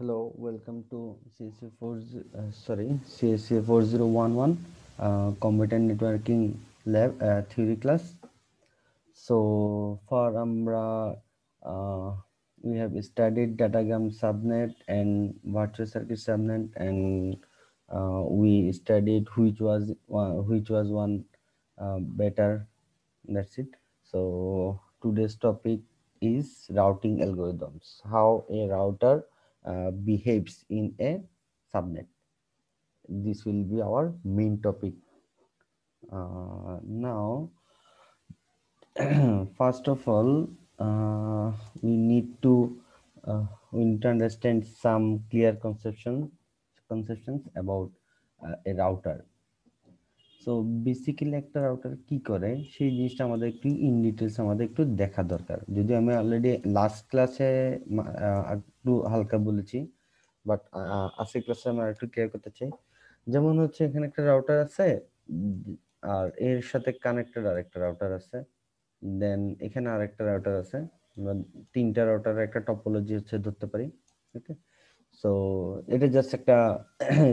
Hello, welcome to CSA 4 uh, sorry CSA 4011 uh, Competent Networking Lab uh, Theory class. So for Ambra, uh, we have studied datagram subnet and virtual circuit subnet, and uh, we studied which was uh, which was one uh, better. That's it. So today's topic is routing algorithms. How a router uh, behaves in a subnet. This will be our main topic. Uh, now, first of all, uh, we need to uh, we need to understand some clear conception conceptions about uh, a router. So basically একটা router কি করে সেই জিনিসটা আমাদের একটু in details আমাদের একটু দেখা দরকার যদি আমি অলরেডি লাস্ট ক্লাসে একটু হালকা বলেছি বাট আজকের ক্লাসে আমরা একটু কেয়ার করতে চাই যেমন হচ্ছে এখানে একটা রাউটার আছে আর এর সাথে কানেক্টেড আর একটা রাউটার আছে দেন এখানে আর একটা রাউটার আছে আমরা তিনটা রাউটার একটা টপোলজি হচ্ছে ধরতে পারি ওকে সো এটা জাস্ট একটা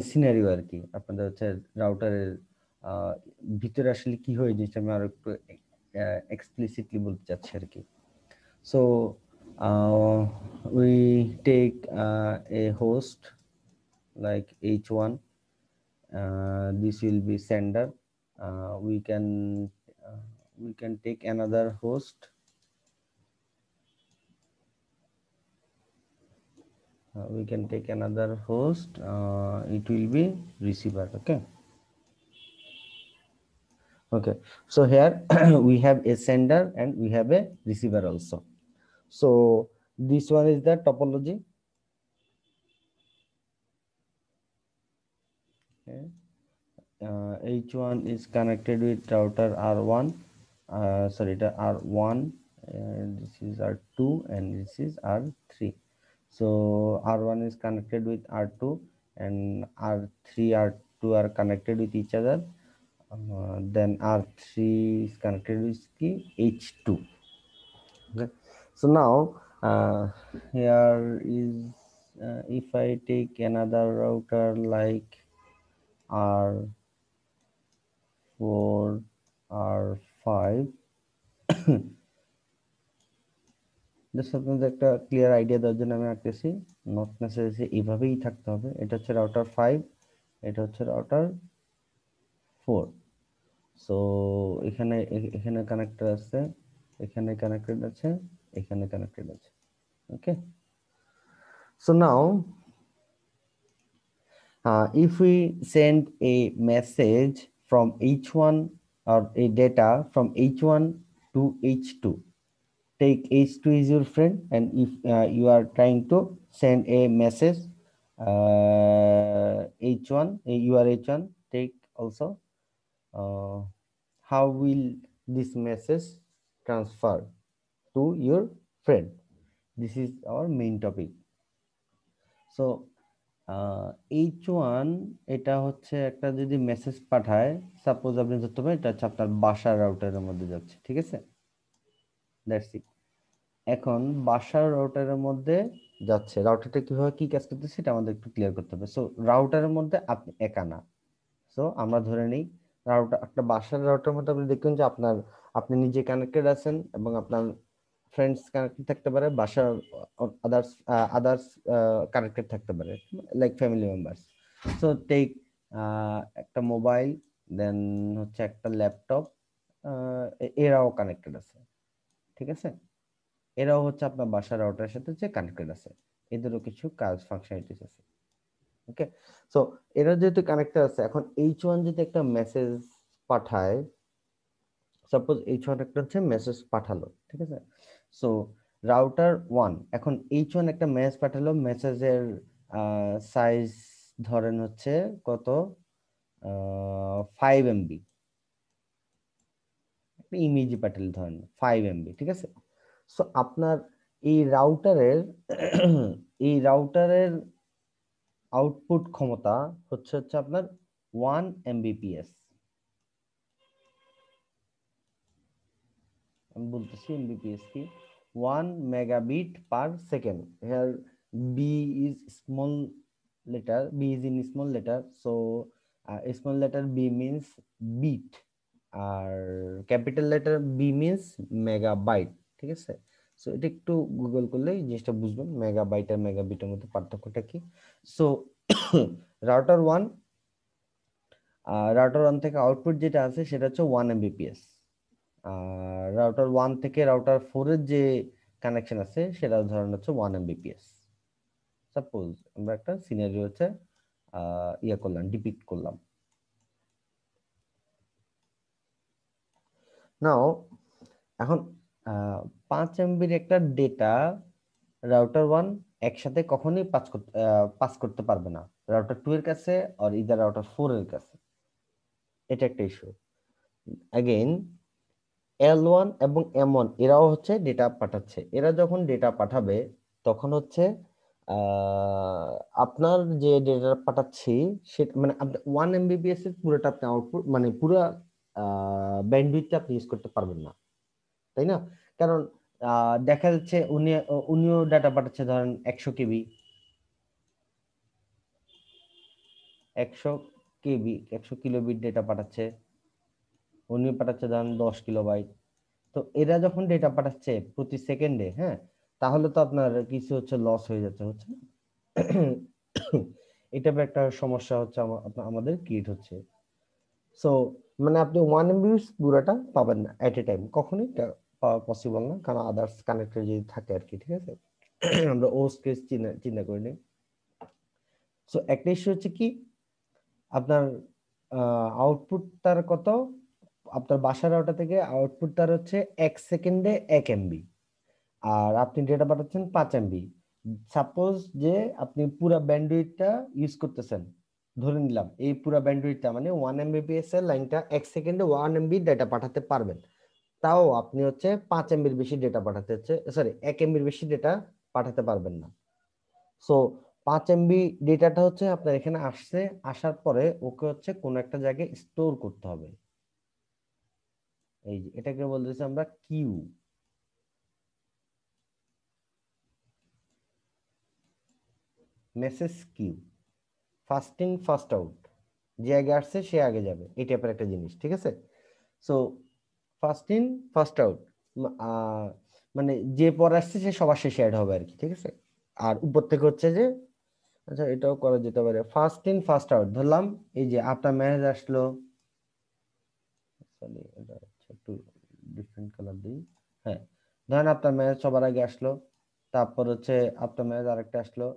সিনারিও আর কি আপনাদের হচ্ছে রাউটারের ভিতরে আসলে কি হয় জিনিসটা আমি আরো একটু এক্সপ্লিসিটলি বলতে চাচ্ছি আর কি so we take a host like h1 this will be sender we can we can take another host we can take another host it will be receiver okay okay so here we have a sender and we have a receiver also so this one is the topology okay. uh, h1 is connected with router r1 uh, sorry the r1 and this is r2 and this is r3 so r1 is connected with r2 and r3 r2 are connected with each other then R3 is connected with key H2 okay so now uh, here is uh, if I take another router like R4 R5 just আপনাদের একটা clear idea দেওয়ার জন্য not necessarily if a bit of it, it's a router five, it's a router four. So এখানে এখানে connector আছে এখানে connected আছে এখানে কানেক্টেড আছে okay so now uh, if we send a message from h1 or a data from h1 to h2 take h2 is your friend and if uh, you are trying to send a message uh, h1 you are h1 take also uh, how will this message transfer to your friend this is our main topic so H uh, one এটা হচ্ছে একটা যদি message পাঠায় suppose আপনি ধরতে পারেন এটা হচ্ছে আপনার বাসার রাউটারের মধ্যে যাচ্ছে ঠিক আছে দ্যাটস ইট এখন বাসার রাউটারের মধ্যে যাচ্ছে রাউটারটা কিভাবে কি কাজ করতেছে সেটা আমাদের একটু ক্লিয়ার করতে হবে সো রাউটারের মধ্যে আপনি একা না সো আমরা ধরে নিই রাউটার একটা বাসার রাউটার মধ্যে আপনি দেখুন যে আপনার আপনি নিজে কানেক্টেড আছেন এবং আপনার ফ্রেন্ডস কানেক্টেড থাকতে পারে বাসার আদার্স আদার্স কানেক্টেড থাকতে পারে like family members so take একটা মোবাইল দেন হচ্ছে একটা ল্যাপটপ এরাও কানেক্টেড আছে ঠিক আছে এরাও হচ্ছে আপনার বাসার রাউটারের সাথে যে কানেক্টেড আছে এদেরও কিছু কাজ ফাংশনালিটিস আছে ওকে সো এরা যেহেতু কানেক্টেড আছে এখন এইচ ওয়ান যদি একটা মেসেজ পাঠায় সাপোজ এইচ ওয়ান একটা হচ্ছে মেসেজ পাঠালো ঠিক আছে সো রাউটার ওয়ান এখন এইচ ওয়ান একটা মেসেজ পাঠালো মেসেজের সাইজ ধরেন হচ্ছে কত ফাইভ এমবি ইমেজ প্যাটেল ধরেন ফাইভ এমবি ঠিক আছে সো আপনার এই রাউটারের এই রাউটারের আউটপুট ক্ষমতা হচ্ছে হচ্ছে আপনার ওয়ান এমবিপিএস আমি বলতেছি এমবিপিএস কি one megabit per second here B is small letter B is in small letter so small letter B b bit uh, আর capital letter B means megabyte ঠিক আছে সো এটা একটু গুগল করলে জিনিসটা বুঝবেন মেগাবাইট আর মেগাবিটের মধ্যে পার্থক্যটা কি so router one router one থেকে আউটপুট যেটা আছে সেটা হচ্ছে ওয়ান এমবিপিএস আর রাউটার ওয়ান থেকে রাউটার ফোরের যে কানেকশন আছে সেটা ধরেন হচ্ছে ওয়ান এমবিপিএস সাপোজ আমরা একটা সিনারি হচ্ছে ইয়ে করলাম ডিপিক্ট করলাম নাও এখন পাঁচ এমবির একটা ডেটা রাউটার ওয়ান একসাথে কখনোই পাস করতে পাস করতে পারবে না রাউটার টু এর কাছে আর ইদার রাউটার ফোর এর কাছে এটা একটা ইস্যু অ্যাগেন এল ওয়ান এবং এম ওয়ান এরাও হচ্ছে ডেটা পাঠাচ্ছে এরা যখন ডেটা পাঠাবে তখন হচ্ছে আপনার যে ডেটা পাঠাচ্ছি সেটা মানে ওয়ান এমবিবিএস এর পুরোটা আপনি আউটপুট মানে পুরো ব্যান্ডউইথটা আপনি ইউজ করতে পারবেন না তাই না কারণ দেখা যাচ্ছে উনি উনিও ডাটা পাঠাচ্ছে ধরেন একশো কেবি একশো কেবি একশো কিলোবিট ডেটা পাঠাচ্ছে উনি পাঠাচ্ছে ধরেন দশ কিলোবাইট তো এরা যখন ডেটা পাঠাচ্ছে প্রতি সেকেন্ডে হ্যাঁ তাহলে তো আপনার কিছু হচ্ছে লস হয়ে যাচ্ছে হচ্ছে এটা একটা সমস্যা হচ্ছে আমাদের ক্রিয়েট হচ্ছে সো মানে আপনি ওয়ান এমবি পুরোটা পাবেন না এট এ টাইম কখনোই পসিবল না কারণ আদার্স কানেক্টেড যদি থাকে আর কি ঠিক আছে আমরা ওস কেস চিন্তা করে নিই সো একটা ইস্যু হচ্ছে কি আপনার আউটপুট তার কত আপনার বাসার ওটা থেকে আউটপুট তার হচ্ছে এক সেকেন্ডে এক এমবি আর আপনি ডেটা পাঠাচ্ছেন পাঁচ এমবি সাপোজ যে আপনি পুরো ব্যান্ডুইটটা ইউজ করতেছেন ধরে নিলাম এই পুরো ব্যান্ডুইটটা মানে ওয়ান এমবিপিএস এর লাইনটা এক সেকেন্ডে ওয়ান এমবি ডেটা পাঠাতে পারবেন তাও আপনি হচ্ছে পাঁচ এমবির বেশি ডেটা পাঠাতে হচ্ছে সরি এক এমবির বেশি ডেটা পাঠাতে পারবেন না সো পাঁচ এমবি ডেটাটা হচ্ছে আপনার এখানে আসছে আসার পরে ওকে হচ্ছে কোনো একটা জায়গায় স্টোর করতে হবে এই যে এটাকে বলতেছি আমরা queue message queue first in first out যে আগে আসছে সে আগে যাবে এই টাইপের একটা জিনিস ঠিক আছে so first in first out মানে যে পর আসছে সে সবার শেষে অ্যাড হবে আর কি ঠিক আছে আর উপর থেকে হচ্ছে যে আচ্ছা এটাও করা যেতে পারে ফার্স্ট ইন ফার্স্ট আউট ধরলাম এই যে আপনার ম্যানেজ আসলো সরি এটা একটু ডিফারেন্ট কালার দিই হ্যাঁ ধরেন আপনার ম্যানেজ সবার আগে আসলো তারপর হচ্ছে আপনার ম্যানেজ আরেকটা আসলো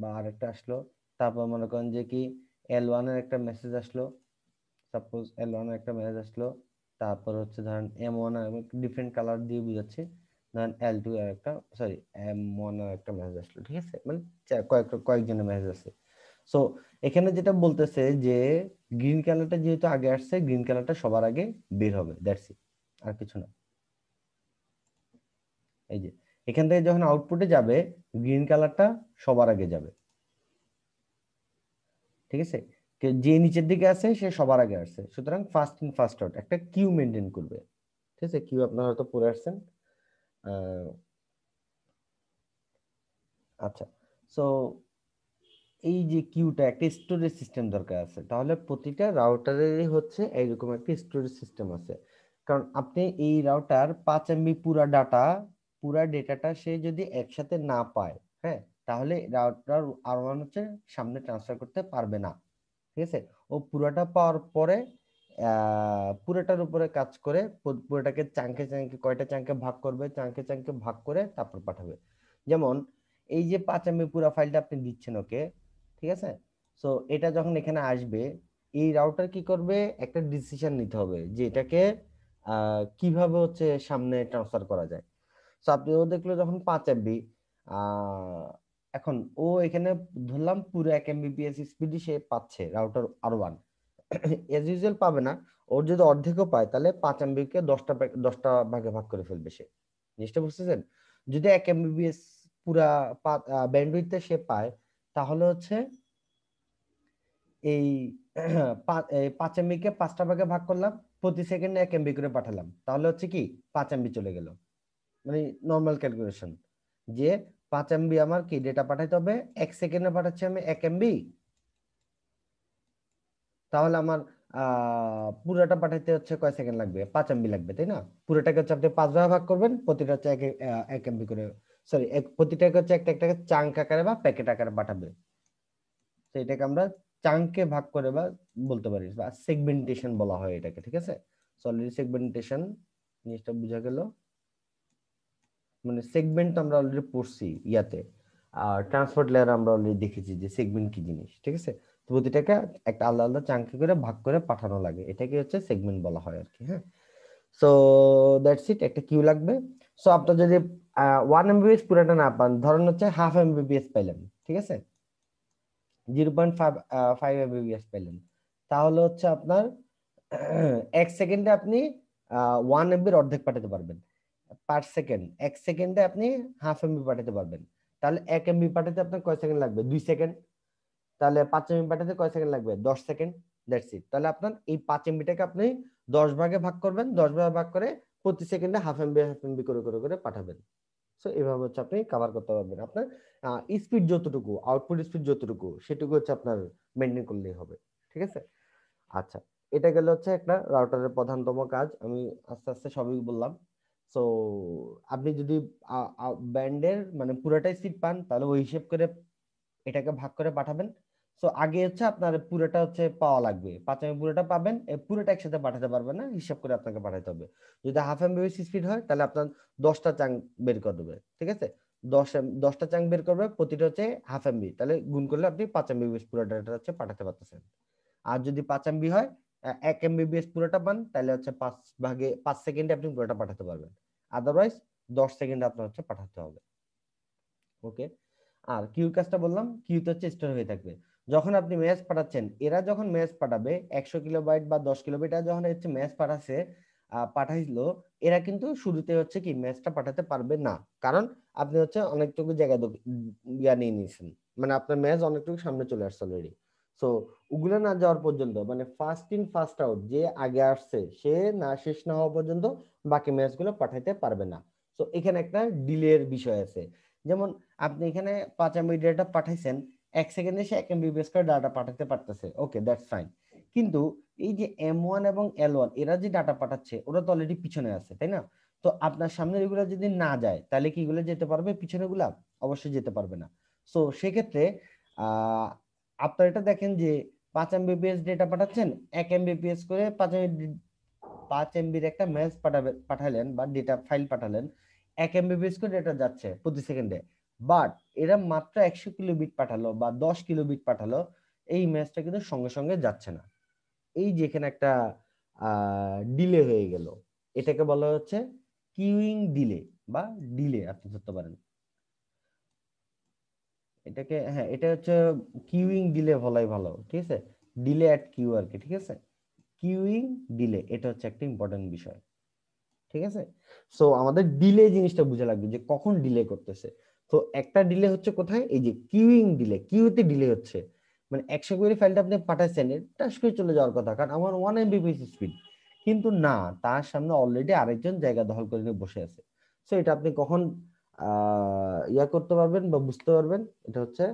বা আরেকটা আসলো তারপর মনে করেন যে কি এল ওয়ানের একটা মেসেজ আসলো সাপোজ এল ওয়ানের একটা মেসেজ আসলো তারপর হচ্ছে ধরেন এম ওয়ান ডিফারেন্ট কালার দিয়ে বুঝাচ্ছে ধরেন এল টু আর একটা সরি এম ওয়ান আর একটা মেসেজ আসলো ঠিক আছে মানে কয়েক কয়েকজনের মেসেজ আছে সো এখানে যেটা বলতেছে যে গ্রিন কালারটা যেহেতু আগে আসছে গ্রিন কালারটা সবার আগে বের হবে দ্যাটস ইট আর কিছু না এই যে এখান থেকে যখন আউটপুটে যাবে গ্রিন কালারটা সবার আগে যাবে ঠিক আছে যে নিচের দিকে আছে সে সবার আগে আসছে সুতরাং ফার্স্ট ইন ফার্স্ট আউট একটা কিউ মেনটেন করবে ঠিক আছে কিউ আপনারা হয়তো পড়ে আসছেন আচ্ছা সো এই যে কিউটা একটা স্টোরেজ সিস্টেম দরকার আছে তাহলে প্রতিটা রাউটারেরই হচ্ছে এইরকম একটা স্টোরেজ সিস্টেম আছে কারণ আপনি এই রাউটার পাঁচ এমবি পুরা ডাটা পুরা ডেটাটা সে যদি একসাথে না পায় হ্যাঁ তাহলে রাউটার আর ওয়ান হচ্ছে সামনে ট্রান্সফার করতে পারবে না ঠিক আছে ও পুরোটা পাওয়ার পরে পুরোটার উপরে কাজ করে পুরোটাকে চাঙ্কে চাঙ্কে কয়টা চাঙ্কে ভাগ করবে চাঙ্কে চাঙ্কে ভাগ করে তারপর পাঠাবে যেমন এই যে পাঁচ এমবি পুরো ফাইলটা আপনি দিচ্ছেন ওকে ঠিক আছে সো এটা যখন এখানে আসবে এই রাউটার কি করবে একটা ডিসিশন নিতে হবে যে এটাকে কিভাবে হচ্ছে সামনে ট্রান্সফার করা যায় সো আপনি ও দেখলো যখন পাঁচ এমবি এখন ও এখানে ধরলাম পুরো এক এমবিপিএস স্পিডই সে পাচ্ছে router R one as usual পাবে না ওর যদি অর্ধেকও পায় তাহলে পাঁচ এমবিকে দশটা দশটা ভাগে ভাগ করে ফেলবে সে জিনিসটা বুঝতেছেন যদি এক এমবিবিএস পুরা ব্যান্ডউইথে সে পায় তাহলে হচ্ছে এই পাঁচ এমবি কে পাঁচটা ভাগে ভাগ করলাম প্রতি সেকেন্ডে এক এমবি করে পাঠালাম তাহলে হচ্ছে কি পাঁচ এমবি চলে গেল মানে নর্মাল ক্যালকুলেশন যে পাঁচ এমবি আমার কি ডেটা পাঠাইতে হবে এক সেকেন্ডে পাঠাচ্ছি আমি এক এমবি তাহলে আমার পুরোটা পাঠাইতে হচ্ছে কয় সেকেন্ড লাগবে পাঁচ এমবি লাগবে তাই না পুরোটাকে হচ্ছে আপনি পাঁচ ভাগে ভাগ করবেন প্রতিটা হচ্ছে এক এক এমবি করে সরি এক প্রতিটাকে হচ্ছে একটা একটা চাঙ্ক আকারে বা প্যাকেট আকারে পাঠাবে তো এটাকে আমরা চাঙ্কে ভাগ করে বা বলতে পারি বা সেগমেন্টেশন বলা হয় এটাকে ঠিক আছে সলিড সেগমেন্টেশন জিনিসটা বোঝা গেল মানে সেগমেন্ট আমরা অলরেডি পড়ছি ইয়াতে আর ট্রান্সপোর্ট লেয়ার আমরা অলরেডি দেখেছি যে সেগমেন্ট কি জিনিস ঠিক আছে তো প্রতিটাকে একটা আলাদা আলাদা চাঙ্কি করে ভাগ করে পাঠানো লাগে এটাকে হচ্ছে সেগমেন্ট বলা হয় আর কি হ্যাঁ সো দ্যাটস ইট একটা কিউ লাগবে সো আপনার যদি ওয়ান এমবিবিএস পুরোটা না পান ধরেন হচ্ছে হাফ এমবিবিএস পাইলেন ঠিক আছে zero point five five Mbps পাইলেন তাহলে হচ্ছে আপনার এক সেকেন্ডে আপনি ওয়ান এমবির অর্ধেক পাঠাতে পারবেন পার সেকেন্ড এক সেকেন্ডে আপনি হাফ এমবি পাঠাতে পারবেন তাহলে এক এমবি পাঠাতে আপনার কয় সেকেন্ড লাগবে দুই সেকেন্ড তাহলে পাঁচ এমবি পাঠাতে কয় সেকেন্ড লাগবে দশ সেকেন্ড দ্যাটস ইট তাহলে আপনার এই পাঁচ এমবিটাকে আপনি দশ ভাগে ভাগ করবেন দশ ভাগে ভাগ করে প্রতি সেকেন্ডে হাফ এমবি হাফ এমবি করে করে করে পাঠাবেন সো এভাবে হচ্ছে আপনি কাভার করতে পারবেন আপনার স্পিড যতটুকু আউটপুট স্পিড যতটুকু সেটুকু হচ্ছে আপনার মেনটেন করলেই হবে ঠিক আছে আচ্ছা এটা গেলে হচ্ছে একটা রাউটারের প্রধানতম কাজ আমি আস্তে আস্তে সবই বললাম সো আপনি যদি ব্যান্ডের মানে পুরোটাই সিট পান তাহলে ওই হিসেব করে এটাকে ভাগ করে পাঠাবেন সো আগে হচ্ছে আপনার পুরোটা হচ্ছে পাওয়া লাগবে পাঁচ এমবি পুরোটা পাবেন পুরোটা একসাথে পাঠাতে পারবেন না হিসাব করে আপনাকে পাঠাতে হবে যদি হাফ এম বেশি স্পিড হয় তাহলে আপনার দশটা চাং বের করে দেবে ঠিক আছে দশ দশটা চাং বের করবে প্রতিটা হচ্ছে হাফ এম বি তাহলে গুণ করলে আপনি পাঁচ এম এমবি পুরো ডাটা হচ্ছে পাঠাতে পারতেছেন আর যদি পাঁচ এম বি হয় এক এমবিবিএস পুরোটা পান তাহলে হচ্ছে পাঁচ ভাগে পাঁচ সেকেন্ডে আপনি পুরোটা পাঠাতে পারবেন আদারওয়াইজ দশ সেকেন্ডে আপনার হচ্ছে পাঠাতে হবে ওকে আর কিউ কাজটা বললাম কিউ তো হচ্ছে স্টোর হয়ে থাকবে যখন আপনি ম্যাচ পাঠাচ্ছেন এরা যখন ম্যাচ পাঠাবে একশো কিলোবাইট বা দশ কিলোবাইট যখন হচ্ছে ম্যাচ পাঠাচ্ছে পাঠাইলো এরা কিন্তু শুরুতে হচ্ছে কি ম্যাচটা পাঠাতে পারবে না কারণ আপনি হচ্ছে অনেকটুকু জায়গা নিয়ে নিয়েছেন মানে আপনার ম্যাচ অনেকটুকু সামনে চলে আসছে অলরেডি সো ওগুলা না যাওয়ার পর্যন্ত মানে ফার্স্ট ইন ফার্স্ট আউট যে আগে আসছে সে না শেষ না হওয়া পর্যন্ত বাকি ম্যাচগুলো পাঠাইতে পারবে না সো এখানে একটা ডিলের বিষয় আছে যেমন আপনি এখানে পাঁচ এমবি ডেটা পাঠাইছেন এক সেকেন্ডে সে এক এমবিপিএস করে ডাটা পাঠাতে পারতেছে ওকে দ্যাটস ফাইন কিন্তু এই যে এম ওয়ান এবং এল ওয়ান এরা যে ডাটা পাঠাচ্ছে ওরা তো অলরেডি পিছনে আছে তাই না তো আপনার সামনে এগুলো যদি না যায় তাহলে কি এগুলো যেতে পারবে পিছনে গুলা অবশ্যই যেতে পারবে না সো সেক্ষেত্রে আপনারা এটা দেখেন যে পাঁচ এমবিপিএস ডেটা পাঠাচ্ছেন এক এমবিপিএস করে পাঁচ পাঁচ এমবির একটা ম্যাচ পাঠাবে পাঠালেন বা ডেটা ফাইল পাঠালেন এক এমবিপিএস করে ডেটা যাচ্ছে প্রতি সেকেন্ডে বাট এরা মাত্র একশো কিলোবিট পাঠালো বা দশ কিলোবিট পাঠালো এই ম্যাচটা কিন্তু সঙ্গে সঙ্গে যাচ্ছে না এই যেখানে একটা ডিলে হয়ে গেল এটাকে বলা হচ্ছে কিউইং ডিলে বা ডিলে আপনি ধরতে পারেন এটাকে হ্যাঁ এটা হচ্ছে কিউইং ডিলে বলাই ভালো ঠিক আছে ডিলে অ্যাট কিউ আর কি ঠিক আছে কিউইং ডিলে এটা হচ্ছে একটা ইম্পর্টেন্ট বিষয় ঠিক আছে সো আমাদের ডিলে জিনিসটা বোঝা লাগবে যে কখন ডিলে করতেছে তো একটা ডিলে হচ্ছে কোথায় এই যে কিউইং ডিলে কিউতে ডিলে হচ্ছে মানে একশো কুড়ি ফাইলটা আপনি পাঠাচ্ছেন এটা করে চলে যাওয়ার কথা কারণ আমার ওয়ান এমবিপিএস স্পিড কিন্তু না তার সামনে অলরেডি আরেকজন জায়গা দখল করে নিয়ে বসে আছে সো এটা আপনি কখন ইয়া করতে পারবেন বা বুঝতে পারবেন এটা হচ্ছে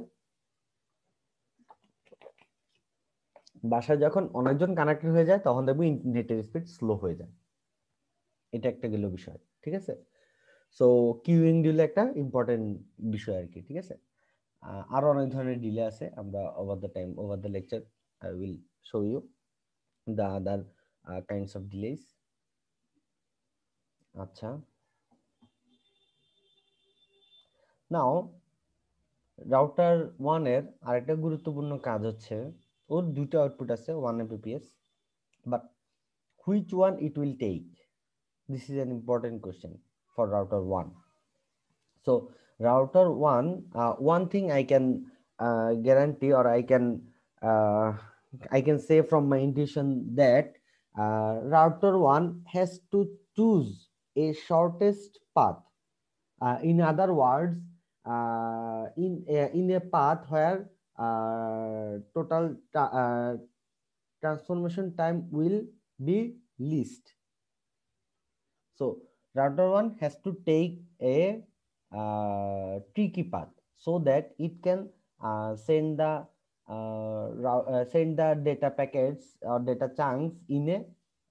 বাসায় যখন অনেকজন কানেক্টেড হয়ে যায় তখন দেখবো নেটের স্পিড স্লো হয়ে যায় এটা একটা গেল বিষয় ঠিক আছে সো কিউইং ডিলে একটা ইম্পর্টেন্ট বিষয় আর কি ঠিক আছে আরো অনেক ধরনের ডিলে আছে আমরা over the time over the lecture I will show you the other kinds of delays আচ্ছা নাও রাউটার ওয়ানের আরেকটা গুরুত্বপূর্ণ কাজ হচ্ছে ওর দুটো আউটপুট আছে one Mbps but which one it will take this is an important question for router one so router one one thing I can guarantee or I can I can say from my intuition that router one has to choose a shortest path in other words uh, in a, in a path where uh, total uh, transformation time will be least. So router one has to take a uh, tricky path so that it can uh, send the uh, uh, send the data packets or data chunks in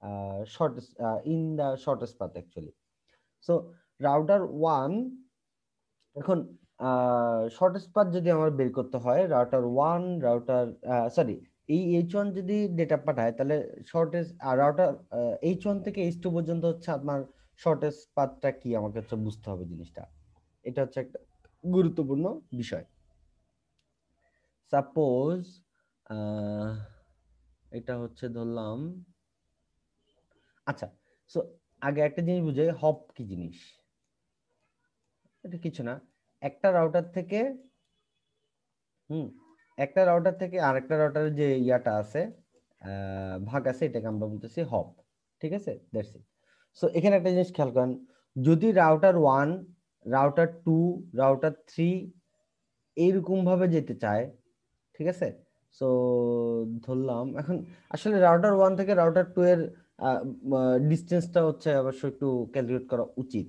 a uh, short uh, in the shortest path actually. So router one এখন shortest path যদি আমার বের করতে হয় router one router sorry এই H one যদি data পাঠায় তাহলে শর্টেস্ট রাউটার এইচ ওয়ান থেকে এইচ টু পর্যন্ত হচ্ছে আমার শর্টেস্ট পাথটা কি আমাকে হচ্ছে বুঝতে হবে জিনিসটা এটা হচ্ছে একটা গুরুত্বপূর্ণ বিষয় সাপোজ এটা হচ্ছে ধরলাম আচ্ছা সো আগে একটা জিনিস বুঝে হপ কি জিনিস এটা কিছু না একটা রাউটার থেকে হুম একটা রাউটার থেকে আরেকটা রাউটারের যে ইয়াটা আছে ভাগ আছে এটাকে আমরা বলতেছি হপ ঠিক আছে দ্যাটস ইট সো এখানে একটা জিনিস খেয়াল করেন যদি router one router two router three ভাবে যেতে চায় ঠিক আছে সো ধরলাম এখন আসলে রাউটার ওয়ান থেকে রাউটার টু এর ডিস্টেন্সটা হচ্ছে অবশ্য একটু ক্যালকুলেট করা উচিত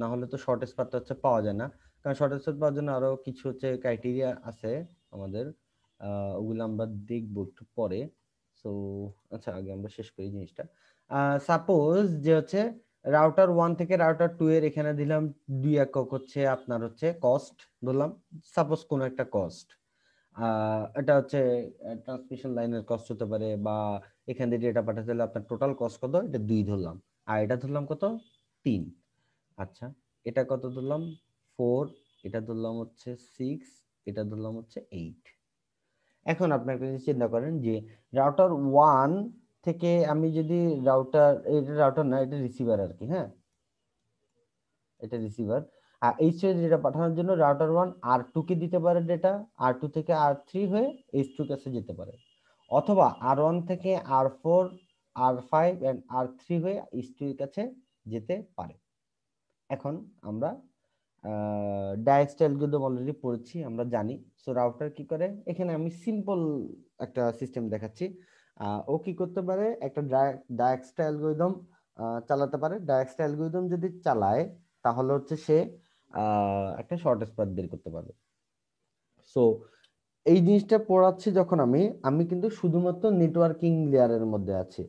না হলে তো শর্টেজ পাত্র হচ্ছে পাওয়া যায় না কারণ শর্ট অ্যান্সার পাওয়ার জন্য আরো কিছু হচ্ছে ক্রাইটেরিয়া আছে আমাদের ওগুলো আমরা দেখবো একটু পরে সো আচ্ছা আগে আমরা শেষ করি জিনিসটা সাপোজ যে হচ্ছে রাউটার ওয়ান থেকে রাউটার টু এর এখানে দিলাম দুই একক হচ্ছে আপনার হচ্ছে কস্ট ধরলাম সাপোজ কোনো একটা কস্ট এটা হচ্ছে ট্রান্সমিশন লাইনের কস্ট হতে পারে বা এখান থেকে ডেটা পাঠাতে হলে আপনার টোটাল কস্ট কত এটা দুই ধরলাম আর এটা ধরলাম কত তিন আচ্ছা এটা কত ধরলাম ফোর এটা ধরলাম হচ্ছে সিক্স এটা ধরলাম হচ্ছে এইট এখন আপনার কাছে চিন্তা করেন যে রাউটার ওয়ান থেকে আমি যদি রাউটার এটা রাউটার না এটা রিসিভার আর কি হ্যাঁ এটা রিসিভার আর এইচ টু ডেটা পাঠানোর জন্য রাউটার ওয়ান আর টু কে দিতে পারে ডেটা আর টু থেকে আর থ্রি হয়ে এইচ টু কাছে যেতে পারে অথবা আর ওয়ান থেকে R four R five and R three হয়ে এইচ টু এর কাছে যেতে পারে এখন আমরা স্টাইল অ্যালগোরিদম অলরেডি পড়েছি আমরা জানি সো রাউটার কি করে এখানে আমি সিম্পল একটা সিস্টেম দেখাচ্ছি ও কি করতে পারে একটা স্টাইল গুইদম চালাতে পারে স্টাইল গুইদম যদি চালায় তাহলে হচ্ছে সে একটা শর্টেস্ট পাথ বের করতে পারবে সো এই জিনিসটা পড়াচ্ছি যখন আমি আমি কিন্তু শুধুমাত্র নেটওয়ার্কিং লেয়ারের মধ্যে আছি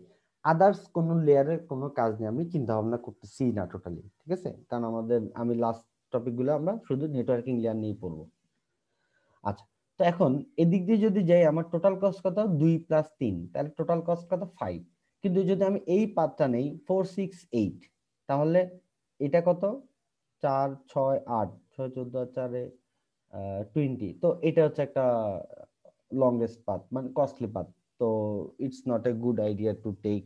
আদার্স কোনো লেয়ারের কোনো কাজ নিয়ে আমি চিন্তা ভাবনা করতেছি না টোটালি ঠিক আছে কারণ আমাদের আমি লাস্ট টপিকগুলো আমরা শুধু নেটওয়ার্কিং লেয়ার নিয়ে পড়বো আচ্ছা তো এখন এদিক দিয়ে যদি যাই আমার টোটাল কস্ট কত দুই প্লাস তিন তাহলে টোটাল কস্ট কত ফাইভ কিন্তু যদি আমি এই পাতটা নেই ফোর সিক্স এইট তাহলে এটা কত চার ছয় আট ছয় চোদ্দ চারে টোয়েন্টি তো এটা হচ্ছে একটা লংগেস্ট পাথ মানে কস্টলি পাথ তো it's not a good idea to take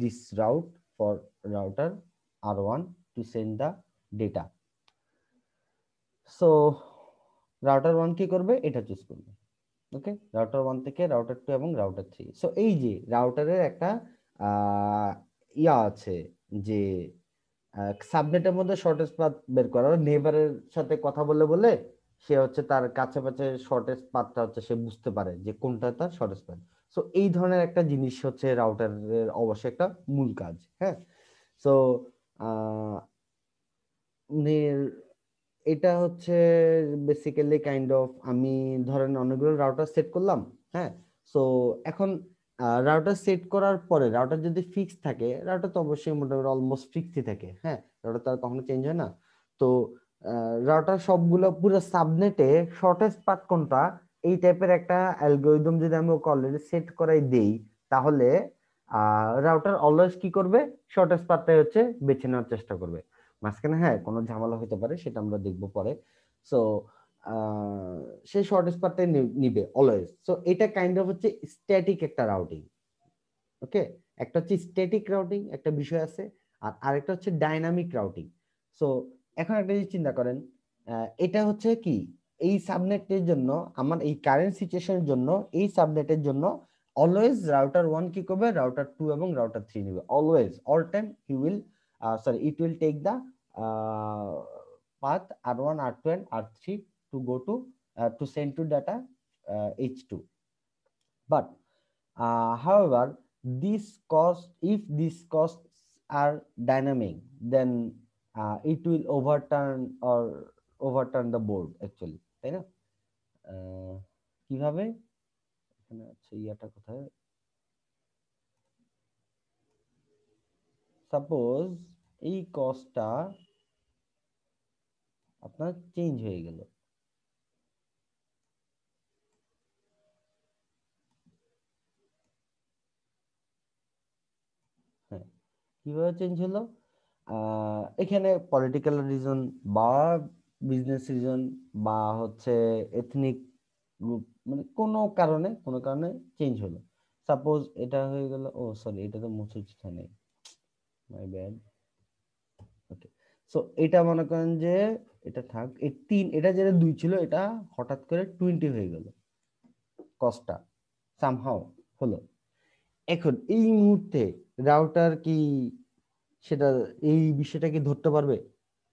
this route for router R one to send the data so router one কি করবে এটা চুজ করবে ওকে রাউটার ওয়ান থেকে রাউটার টু এবং রাউটার থ্রি সো এই যে রাউটারের একটা ইয়া আছে যে সাবনেটের মধ্যে শর্টেজ পাথ বের করা নেবারের সাথে কথা বলে বলে সে হচ্ছে তার কাছে কাছে শর্টেজ পাথটা হচ্ছে সে বুঝতে পারে যে কোনটা তার শর্টেজ পাথ সো এই ধরনের একটা জিনিস হচ্ছে রাউটারের অবশ্যই একটা মূল কাজ হ্যাঁ সো এটা হচ্ছে বেসিক্যালি কাইন্ড অফ আমি ধরেন অনেকগুলো রাউটার সেট করলাম হ্যাঁ সো এখন রাউটার সেট করার পরে রাউটার যদি ফিক্স থাকে রাউটার তো অবশ্যই মোটামুটি অলমোস্ট ফিক্সই থাকে হ্যাঁ রাউটার তো কখনো চেঞ্জ হয় না তো রাউটার সবগুলো পুরো সাবনেটে শর্টেস্ট পাত কোনটা এই টাইপের একটা অ্যালগোরিদম যদি আমি ওকে অলরেডি সেট করাই দেই তাহলে রাউটার অলওয়েজ কি করবে শর্টেস্ট পাতটাই হচ্ছে বেছে নেওয়ার চেষ্টা করবে মাঝখানে হ্যাঁ কোনো ঝামেলা হতে পারে সেটা আমরা দেখব পরে সো সেই শর্ট পার্টটাই নিবে অলওয়েজ সো এটা কাইন্ড অফ হচ্ছে স্ট্যাটিক একটা রাউটিং ওকে একটা হচ্ছে স্ট্যাটিক রাউটিং একটা বিষয় আছে আর আরেকটা হচ্ছে ডাইনামিক রাউটিং সো এখন একটা জিনিস চিন্তা করেন এটা হচ্ছে কি এই সাবনেটের জন্য আমার এই কারেন্ট সিচুয়েশনের জন্য এই সাবনেটের জন্য অলওয়েজ রাউটার ওয়ান কি করবে রাউটার টু এবং রাউটার থ্রি নিবে always all time he will sorry it will take the path R1, R2, and R3 to go to uh, to send to data uh, H2. But uh, however, this cost, if these costs are dynamic, then uh, it will overturn or overturn the board actually. You know? uh, এখানে আছে ইয়াটা কোথায় suppose এই আপনার change হয়ে গেল হ্যাঁ কিভাবে চেঞ্জ হলো এখানে পলিটিক্যাল রিজন বা বিজনেস রিজন বা হচ্ছে এথনিক গ্রুপ মানে কোনো কারণে কোনো কারণে চেঞ্জ হলো সাপোজ এটা হয়ে গেল ও সরি এটা তো মুসুচিটা নেই মাই ব্যাড ওকে সো এটা মনে করেন যে এটা থাক এই তিন এটা যেটা দুই ছিল এটা হঠাৎ করে টোয়েন্টি হয়ে গেল কস্টটা সামহাও হলো এখন এই মুহূর্তে রাউটার কি সেটা এই বিষয়টা কি ধরতে পারবে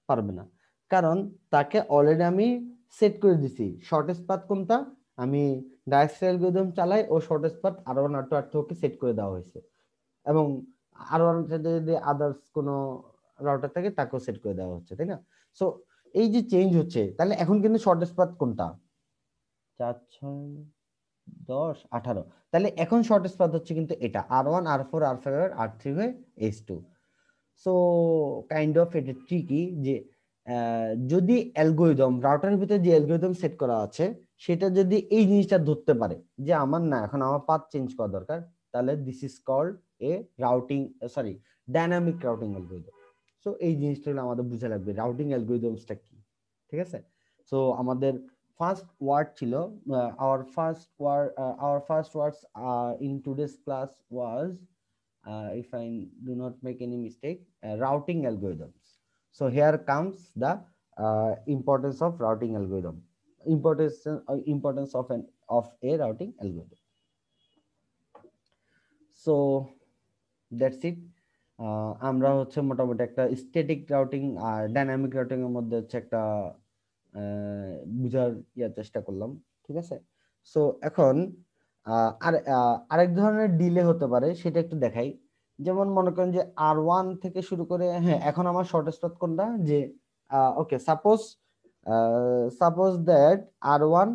পারবে না কারণ তাকে অলরেডি আমি সেট করে দিছি শর্টেজ পাথ কোনটা আমি ডাইরেক্ট চালাই ও shortest path R one R two R টুকে সেট করে দেওয়া হয়েছে এবং আর ওয়ান যদি আদার্স কোনো রাউটার থাকে তাকেও সেট করে দেওয়া হচ্ছে তাই না সো এই যে চেঞ্জ হচ্ছে তাহলে এখন কিন্তু শর্টেস্ট পাথ কোনটা চার ছয় দশ আঠারো তাহলে এখন শর্টেস্ট পাথ হচ্ছে কিন্তু এটা R one R four R five R three হয়ে S two so kind of এটা ট্রিকি যে যদি অ্যালগোইদম রাউটারের ভিতরে যে অ্যালগোইদম সেট করা আছে সেটা যদি এই জিনিসটা ধরতে পারে যে আমার না এখন আমার পাথ চেঞ্জ করা দরকার তাহলে this is called a routing sorry dynamic routing algorithm so এই জিনিসটা হলো আমাদের বুঝে লাগবে রাউটিং অ্যালগোরিদমসটা কি ঠিক আছে সো আমাদের ফার্স্ট ওয়ার্ড ছিল our first word our first words in today's class was if I do not make any mistake uh, routing algorithms so here comes the uh, importance of routing algorithm importance uh, importance of an of a routing algorithm so that's it আমরা হচ্ছে মোটামুটি একটা static routing আর dynamic routing এর মধ্যে হচ্ছে একটা বুঝার ইয়ার চেষ্টা করলাম ঠিক আছে সো এখন আর আরেক ধরনের ডিলে হতে পারে সেটা একটু দেখাই যেমন মনে করেন যে আর ওয়ান থেকে শুরু করে হ্যাঁ এখন আমার শর্টেস্ট পথ কোনটা যে okay suppose suppose that R one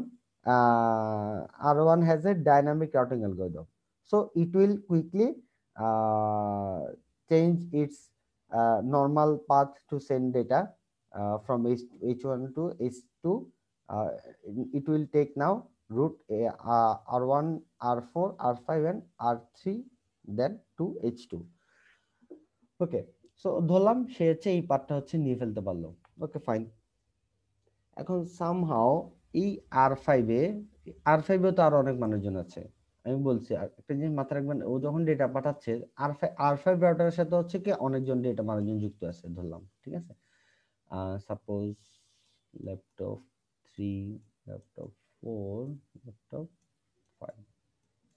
R one has a dynamic routing algorithm so it will quickly change its uh, normal path to send data uh, from H1 to H2, uh, it will take now root A, R1, R4, R5 and R3 then to H2. Okay, so dholam সে হচ্ছে এই পার্টটা হচ্ছে নিয়ে ফেলতে পারলো okay fine এখন somehow এই আর ফাইভে আর ফাইভে তো আরো অনেক মানুষজন আছে আমি বলছি আর একটা জিনিস মাথায় রাখবেন ও যখন ডেটা পাঠাচ্ছে আর আর ফাইভ রাউটারের সাথে হচ্ছে কি অনেকজন ডেটা মানুষজন যুক্ত আছে ধরলাম ঠিক আছে suppose laptop three laptop four laptop five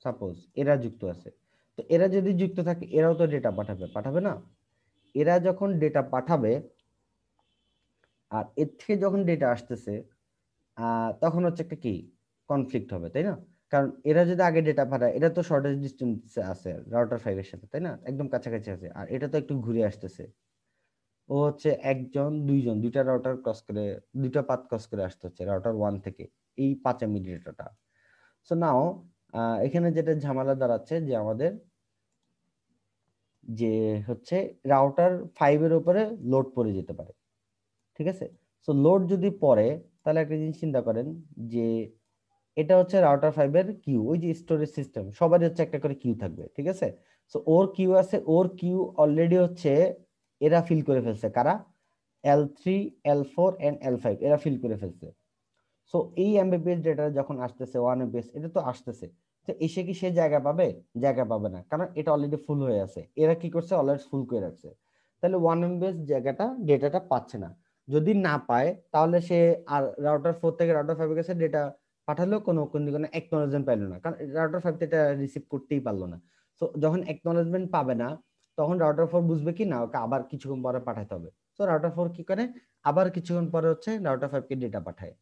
suppose এরা যুক্ত আছে তো এরা যদি যুক্ত থাকে এরাও তো ডেটা পাঠাবে পাঠাবে না এরা যখন ডেটা পাঠাবে আর এর থেকে যখন ডেটা আসতেছে তখন হচ্ছে একটা কি কনফ্লিক্ট হবে তাই না কারণ এরা যদি আগে ডেটা পাঠায় এটা তো শর্টেজ ডিস্টেন্সে আছে রাউটার ফাইভের সাথে তাই না একদম কাছাকাছি আছে আর এটা তো একটু ঘুরে আসতেছে ও হচ্ছে একজন দুইজন দুইটা রাউটার ক্রস করে দুইটা পাত ক্রস করে আসতে হচ্ছে রাউটার ওয়ান থেকে এই মিলি ডেটাটা সো নাও এখানে যেটা ঝামেলা দাঁড়াচ্ছে যে আমাদের যে হচ্ছে রাউটার ফাইভের উপরে লোড পড়ে যেতে পারে ঠিক আছে সো লোড যদি পরে তাহলে একটা জিনিস চিন্তা করেন যে এটা হচ্ছে রাউটার ফাইভের কিউ ওই যে স্টোরেজ সিস্টেম সবারই হচ্ছে একটা করে কিউ থাকবে ঠিক আছে সো ওর কিউ আছে ওর কিউ অলরেডি হচ্ছে এরা ফিল করে ফেলছে কারা L three L four and L five এরা ফিল করে ফেলছে সো এই এমবিপিএস ডেটা যখন আসতেছে ওয়ান এমবিএস এটা তো আসতেছে তো এসে কি সে জায়গা পাবে জায়গা পাবে না কারণ এটা অলরেডি ফুল হয়ে আছে এরা কি করছে অলরেডি ফুল করে রাখছে তাহলে ওয়ান এমবিএস জায়গাটা ডেটাটা পাচ্ছে না যদি না পায় তাহলে সে আর রাউটার ফোর থেকে রাউটার ফাইভের কাছে ডেটা পাঠালেও কোনো কোনো অ্যাকনোলেজমেন্ট পাইলো না কারণ রাউটার ফাইভ এটা রিসিভ করতেই পারলো না তো যখন অ্যাকনোলেজমেন্ট পাবে না তখন রাউটার ফোর বুঝবে কি না ওকে আবার কিছুক্ষণ পরে পাঠাতে হবে তো রাউটার ফোর কি করে আবার কিছুক্ষণ পরে হচ্ছে রাউটার ফাইভকে ডেটা পাঠায়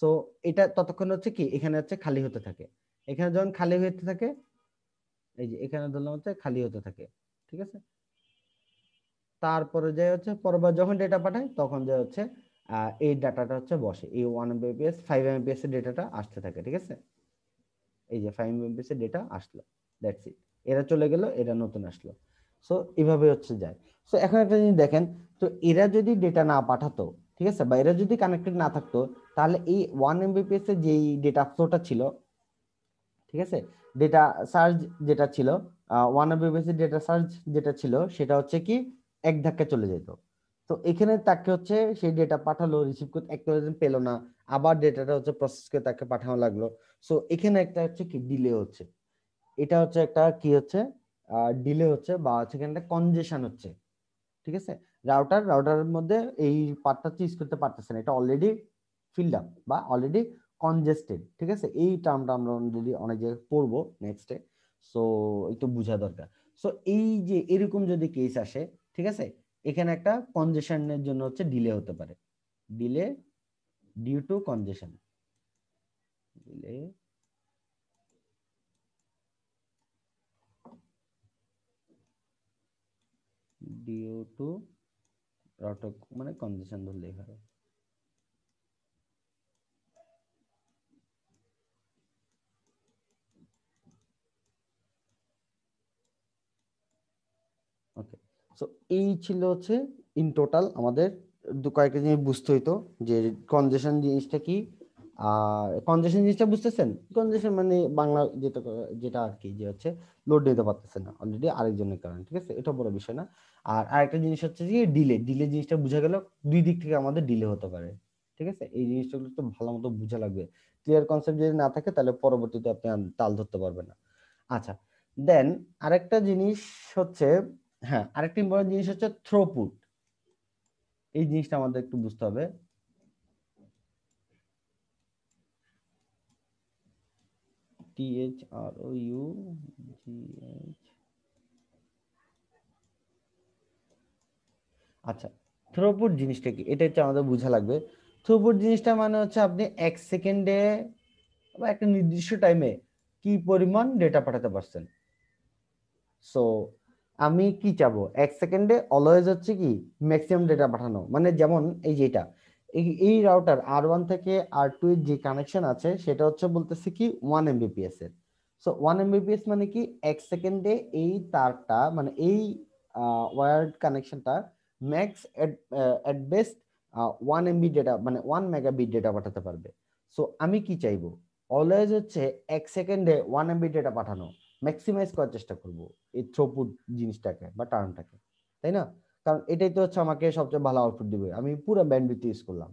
সো এটা ততক্ষণ হচ্ছে কি এখানে হচ্ছে খালি হতে থাকে এখানে যখন খালি হতে থাকে এই যে এখানে ধরলাম হচ্ছে খালি হতে থাকে ঠিক আছে তারপরে যে হচ্ছে পরবার যখন ডেটা পাঠায় তখন যে হচ্ছে এই ডাটাটা হচ্ছে বসে এই ওয়ান এমবিপিএস ফাইভ এমবিপিএস এর ডেটাটা আসতে থাকে ঠিক আছে এই যে ফাইভ এমবিপিএস এর ডেটা আসলো দ্যাটস ইট এরা চলে গেল এরা নতুন আসলো সো এভাবে হচ্ছে যায় সো এখন একটা জিনিস দেখেন তো এরা যদি ডেটা না পাঠাতো ঠিক আছে বা এরা যদি কানেক্টেড না থাকতো তাহলে এই ওয়ান এমবিপিএস এর যেই ডেটা ফ্লোটা ছিল ঠিক আছে ডেটা সার্জ যেটা ছিল ওয়ান এমবিপিএস এর ডেটা সার্জ যেটা ছিল সেটা হচ্ছে কি এক ধাক্কা চলে যেত তো এখানে তাকে হচ্ছে সেই ডেটা পাঠালো রিসিভ করতে অ্যাকনোলেজমেন্ট পেলো না আবার ডেটাটা হচ্ছে প্রসেস করে তাকে পাঠানো লাগলো সো এখানে একটা হচ্ছে কি ডিলে হচ্ছে এটা হচ্ছে একটা কি হচ্ছে ডিলে হচ্ছে বা হচ্ছে এখানে কনজেশন হচ্ছে ঠিক আছে রাউটার রাউটারের মধ্যে এই পার্টটা চুজ করতে পারতেছে না এটা অলরেডি ফিল্ড আপ বা অলরেডি কনজেস্টেড ঠিক আছে এই টার্মটা আমরা অলরেডি অনেক জায়গায় পড়বো নেক্সটে সো একটু বোঝা দরকার সো এই যে এরকম যদি কেস আসে ঠিক আছে এখানে একটা কনজেশনের জন্য হচ্ছে ডিলে হতে পারে delay due to congestion delay due to মানে কনজেশন ধরলেই হয় সো এই ছিল হচ্ছে ইন টোটাল আমাদের দু কয়েকটা জিনিস বুঝতে হইতো যে কনজেশন জিনিসটা কি আর কনজেশন জিনিসটা বুঝতেছেন কনজেশন মানে বাংলা যেটা যেটা আর কি যে হচ্ছে লোড নিতে পারতেছে না অলরেডি আরেকজনের কারণে ঠিক আছে এটা বড় বিষয় না আর আরেকটা জিনিস হচ্ছে যে ডিলে ডিলে জিনিসটা বুঝা গেল দুই দিক থেকে আমাদের ডিলে হতে পারে ঠিক আছে এই জিনিসটা তো ভালো মতো বুঝা লাগবে ক্লিয়ার কনসেপ্ট যদি না থাকে তাহলে পরবর্তীতে আপনি তাল ধরতে পারবেন না আচ্ছা দেন আরেকটা জিনিস হচ্ছে হ্যাঁ আরেকটি ইম্পর্টেন্ট জিনিস হচ্ছে থ্রোপুট এই জিনিসটা আমাদের একটু বুঝতে হবে T H R O U G H আচ্ছা থ্রোপুট জিনিসটা কি এটা হচ্ছে আমাদের বোঝা লাগবে থ্রোপুট জিনিসটা মানে হচ্ছে আপনি এক সেকেন্ডে বা একটা নির্দিষ্ট টাইমে কি পরিমাণ ডেটা পাঠাতে পারছেন সো আমি কি চাবো এক সেকেন্ডে অলওয়েজ হচ্ছে কি ম্যাক্সিমাম ডেটা পাঠানো মানে যেমন এই যেটা এই রাউটার আর ওয়ান থেকে আর টু এর যে কানেকশন আছে সেটা হচ্ছে বলতেছে কি ওয়ান এমবিপিএস এর সো ওয়ান এমবিপিএস মানে কি এক সেকেন্ডে এই তারটা মানে এই ওয়ার্ড কানেকশনটা max at best one MB data মানে ওয়ান বি ডেটা পাঠাতে পারবে সো আমি কি চাইবো অলওয়েজ হচ্ছে এক সেকেন্ডে ওয়ান এমবি ডেটা পাঠানো ম্যাক্সিমাইজ করার চেষ্টা করব এই থ্রোপুট জিনিসটাকে বা টার্নটাকে তাই না কারণ এটাই তো হচ্ছে আমাকে সবচেয়ে ভালো আউটপুট দিবে আমি পুরো ব্যান্ডউইথ ইউজ করলাম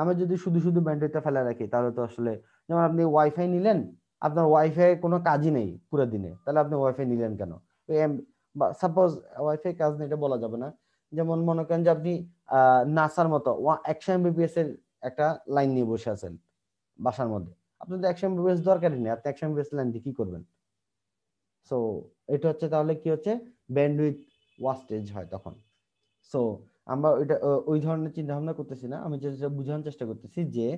আমি যদি শুধু শুধু ব্যান্ডউইথটা ফেলে রাখি তাহলে তো আসলে যেমন আপনি ওয়াইফাই নিলেন আপনার ওয়াইফাই কোনো কাজই নেই পুরো দিনে তাহলে আপনি ওয়াইফাই নিলেন কেন সাপোজ ওয়াইফাই কাজ নেই এটা বলা যাবে না যেমন মনে করেন যে আপনি নাসার মতো একশো এমবিপিএস এর একটা লাইন নিয়ে বসে আছেন বাসার মধ্যে আপনাদের একশো এমবিপিএস দরকারই নেই আপনি একশো এমবিপিএস লাইন দিয়ে কি করবেন সো এটা হচ্ছে তাহলে কি হচ্ছে ব্যান্ডউইথ ওয়াস্টেজ হয় তখন সো আমরা ওইটা ওই ধরনের চিন্তা ভাবনা করতেছি না আমি যেটা বোঝানোর চেষ্টা করতেছি যে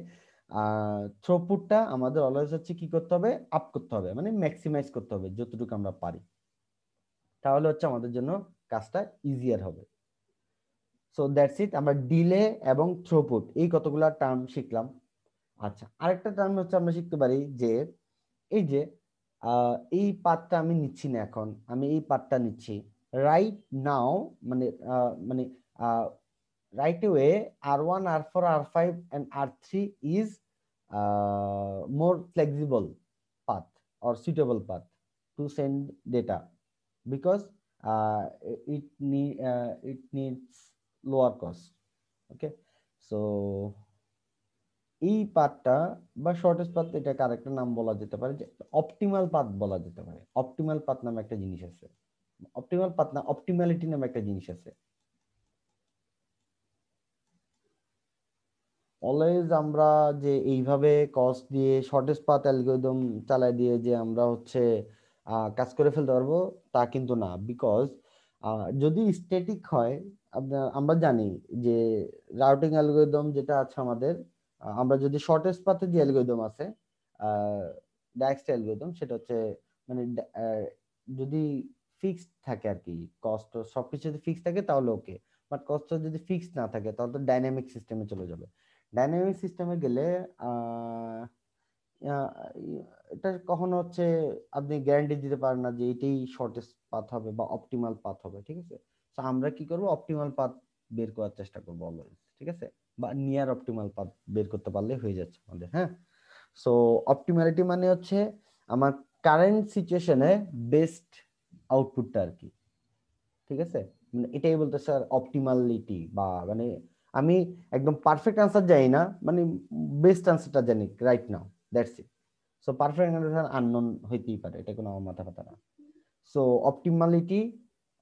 থ্রোপুটটা আমাদের অলওয়েজ হচ্ছে কি করতে হবে আপ করতে হবে মানে ম্যাক্সিমাইজ করতে হবে যতটুকু আমরা পারি তাহলে হচ্ছে আমাদের জন্য কাজটা ইজিয়ার হবে সো দ্যাটস ইট আমরা ডিলে এবং থ্রোপুট এই কতগুলা টার্ম শিখলাম আচ্ছা আরেকটা টার্ম হচ্ছে আমরা শিখতে পারি যে এই যে এই পাতটা আমি নিচ্ছি না এখন আমি এই পাতটা নিচ্ছি রাইট নাও মানে মানে right way R one R four R five and R three is more flexible path or suitable path to send data because it nee it needs lower cost okay so এই পাতটা বা shortest পাত এটাকে আরেকটা নাম বলা যেতে পারে যে অপটিমাল পাত বলা যেতে পারে অপটিমাল পাত নামে একটা জিনিস আছে অপটিমাল পাত না অপটিমালিটি নামে একটা জিনিস আছে অলওয়েজ আমরা যে এইভাবে কস দিয়ে শর্টেজ পাত অ্যালগোরিদম চালাই দিয়ে যে আমরা হচ্ছে কাজ করে ফেলতে পারবো তা কিন্তু না বিকজ যদি স্ট্যাটিক হয় আমরা জানি যে রাউটিং অ্যালগোরিদম যেটা আছে আমাদের আমরা যদি শর্টেস্ট পাতে যে অ্যালগোরিদম আছে ডাইরেক্ট অ্যালগোরিদম সেটা হচ্ছে মানে যদি ফিক্সড থাকে আর কি কস্ট সবকিছু যদি ফিক্সড থাকে তাহলে ওকে বাট কস্ট যদি ফিক্সড না থাকে তাহলে তো ডাইনামিক সিস্টেমে চলে যাবে ডাইনামিক সিস্টেমে গেলে এটা কখনো হচ্ছে আপনি গ্যারান্টি দিতে পারেন না যে এটাই শর্টেস্ট পাথ হবে বা অপটিমাল পাথ হবে ঠিক আছে তো আমরা কি করব অপটিমাল পাথ বের করার চেষ্টা করব অলওয়েজ ঠিক আছে বা নিয়ার অপটিমাল পাথ বের করতে পারলে হয়ে যাচ্ছে আমাদের হ্যাঁ সো অপটিমালিটি মানে হচ্ছে আমার কারেন্ট সিচুয়েশনে বেস্ট আউটপুটটা আর কি ঠিক আছে মানে এটাই বলতে স্যার অপটিমালিটি বা মানে আমি একদম পারফেক্ট আনসার জানি না মানে বেস্ট আনসারটা জানি right now that's it so perfect answer unknown হইতেই পারে এটা কোনো আমার মাথা ব্যথা না সো অপটিমালিটি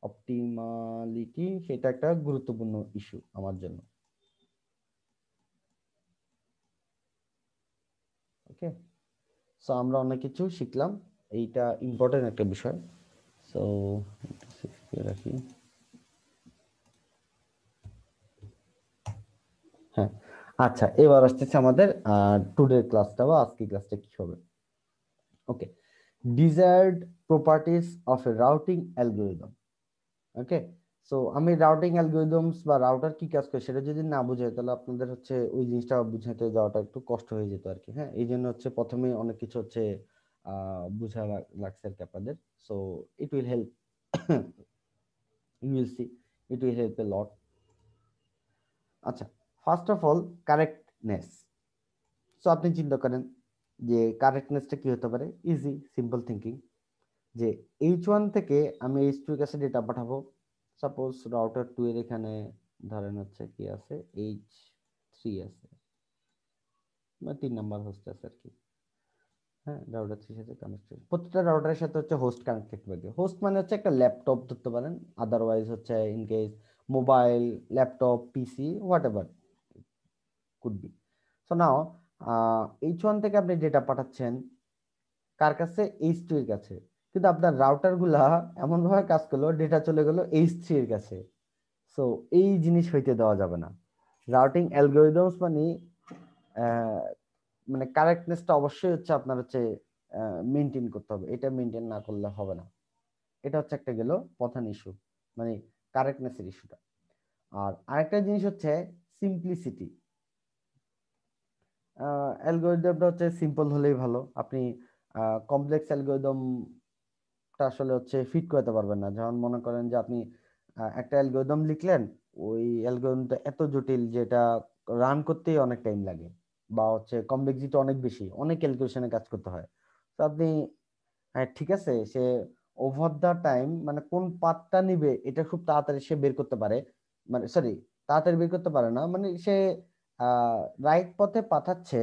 অপটিমালিটি সেটা একটা গুরুত্বপূর্ণ ইস্যু আমার জন্য ওকে সো আমরা অনেক কিছু শিখলাম এইটা ইম্পর্টেন্ট একটা বিষয় সো রাখি হ্যাঁ আচ্ছা এবার আসতেছে আমাদের টুডের ক্লাসটা বা আজকের ক্লাসটা কি হবে okay desired properties of a routing algorithm okay so আমি রাউটিং অ্যালগোরিদমস বা রাউটার কি কাজ করে সেটা যদি না বুঝাই তাহলে আপনাদের হচ্ছে ওই জিনিসটা বুঝাতে যাওয়াটা একটু কষ্ট হয়ে যেত আর কি হ্যাঁ এই জন্য হচ্ছে প্রথমে অনেক কিছু হচ্ছে বুঝা লাগছে আর কি আপনাদের so it will help you will see it will help a lot আচ্ছা first of all correctness so আপনি চিন্তা করেন যে কারেক্টনেসটা কি হতে পারে ইজি সিম্পল থিঙ্কিং যে এইচ ওয়ান থেকে আমি এইচ টুর কাছে ডেটা পাঠাবো সাপোজ রাউটার টু এর এখানে ধরেন হচ্ছে কি আছে এইচ থ্রি আছে মানে তিন নাম্বার হোস্ট আছে আর কি হ্যাঁ রাউটার থ্রির সাথে কানেক্টেড প্রতিটা রাউটারের সাথে হচ্ছে হোস্ট কানেক্টেড থাকবে হোস্ট মানে হচ্ছে একটা ল্যাপটপ ধরতে পারেন আদারওয়াইজ হচ্ছে in case mobile laptop PC whatever could be so now H one থেকে আপনি ডেটা পাঠাচ্ছেন কার কাছে এইচ টু এর কাছে কিন্তু আপনার রাউটারগুলা এমনভাবে কাজ করলো ডেটা চলে গেল এইচ থ্রি এর কাছে সো এই জিনিস হইতে দেওয়া যাবে না রাউটিং অ্যালগোরিদমস মানে মানে কারেক্টনেসটা অবশ্যই হচ্ছে আপনার হচ্ছে মেনটেন করতে হবে এটা মেনটেন না করলে হবে না এটা হচ্ছে একটা গেল প্রধান ইস্যু মানে কারেক্টনেসের ইস্যুটা আর আরেকটা জিনিস হচ্ছে সিম্পলিসিটি অ্যালগোরিদমটা হচ্ছে সিম্পল হলেই ভালো আপনি কমপ্লেক্স অ্যালগোরিদম আসলে হচ্ছে ফিট করতে পারবেন না যেমন মনে করেন যে আপনি একটা অ্যালগোরিদম লিখলেন ওই অ্যালগোরিদমটা এত জটিল যেটা রান করতেই অনেক টাইম লাগে বা হচ্ছে কমপ্লেক্সিটি অনেক বেশি অনেক ক্যালকুলেশনে কাজ করতে হয় তো আপনি হ্যাঁ ঠিক আছে সে ওভার দ্য টাইম মানে কোন পাতটা নিবে এটা খুব তাড়াতাড়ি সে বের করতে পারে মানে সরি তাড়াতাড়ি বের করতে পারে না মানে সে রাইট পথে পাঠাচ্ছে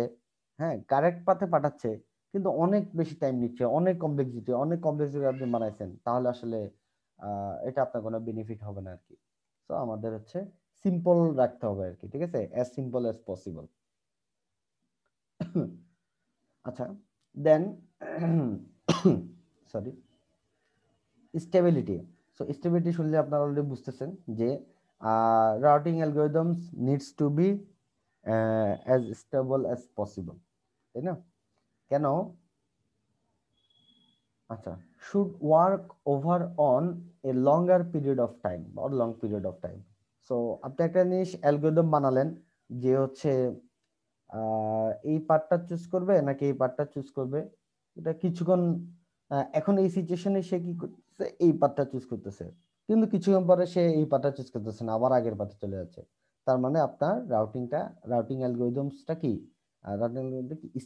হ্যাঁ কারেক্ট পথে পাঠাচ্ছে কিন্তু অনেক বেশি টাইম নিচ্ছে অনেক কমপ্লেক্সিটি অনেক কমপ্লেক্সিটি আপনি বানাইছেন তাহলে আসলে এটা আপনার কোনো বেনিফিট হবে না আর কি তো আমাদের হচ্ছে সিম্পল রাখতে হবে আর কি ঠিক আছে অ্যাজ সিম্পল অ্যাজ পসিবল আচ্ছা then sorry stability so stability শুনলে আপনারা অলরেডি বুঝতেছেন যে routing algorithms needs to be as stable as possible তাই না কেন আচ্ছা should work over on a longer period of time or long period of time so আপনি একটা জিনিস অ্যালগোরিদম বানালেন যে হচ্ছে এই পার্টটা চুজ করবে নাকি এই পার্টটা চুজ করবে এটা কিছুক্ষণ এখন এই সিচুয়েশনে সে কি করতেছে এই পার্টটা চুজ করতেছে কিন্তু কিছুক্ষণ পরে সে এই পার্টটা চুজ করতেছে না আবার আগের পাতে চলে যাচ্ছে তার মানে আপনার রাউটিংটা রাউটিং অ্যালগোরিদমসটা কি আর রানিং বলতে কি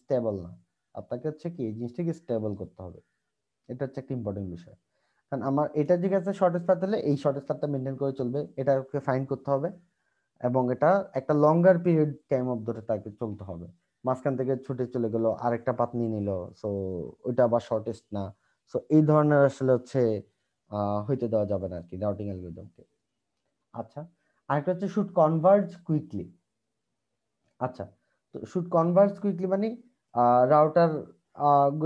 স্টেবল না আপনাকে হচ্ছে কি এই জিনিসটাকে স্টেবল করতে হবে এটা হচ্ছে একটা ইম্পর্টেন্ট বিষয় কারণ আমার এটা যে আছে শর্টেজ পাথ তাহলে এই শর্টেজ পাথটা মেনটেন করে চলবে এটাকে ফাইন্ড করতে হবে এবং এটা একটা লঙ্গার পিরিয়ড টাইম অফ ধরে তাকে চলতে হবে মাঝখান থেকে ছুটে চলে গেল আরেকটা পাত নিয়ে নিল সো ওইটা আবার শর্টেস্ট না সো এই ধরনের আসলে হচ্ছে হইতে দেওয়া যাবে না আর কি রাউটিং অ্যালগোরিদমকে আচ্ছা আরেকটা হচ্ছে শুড কনভার্জ কুইকলি আচ্ছা শুড কনভার্স কুইকলি মানে রাউটার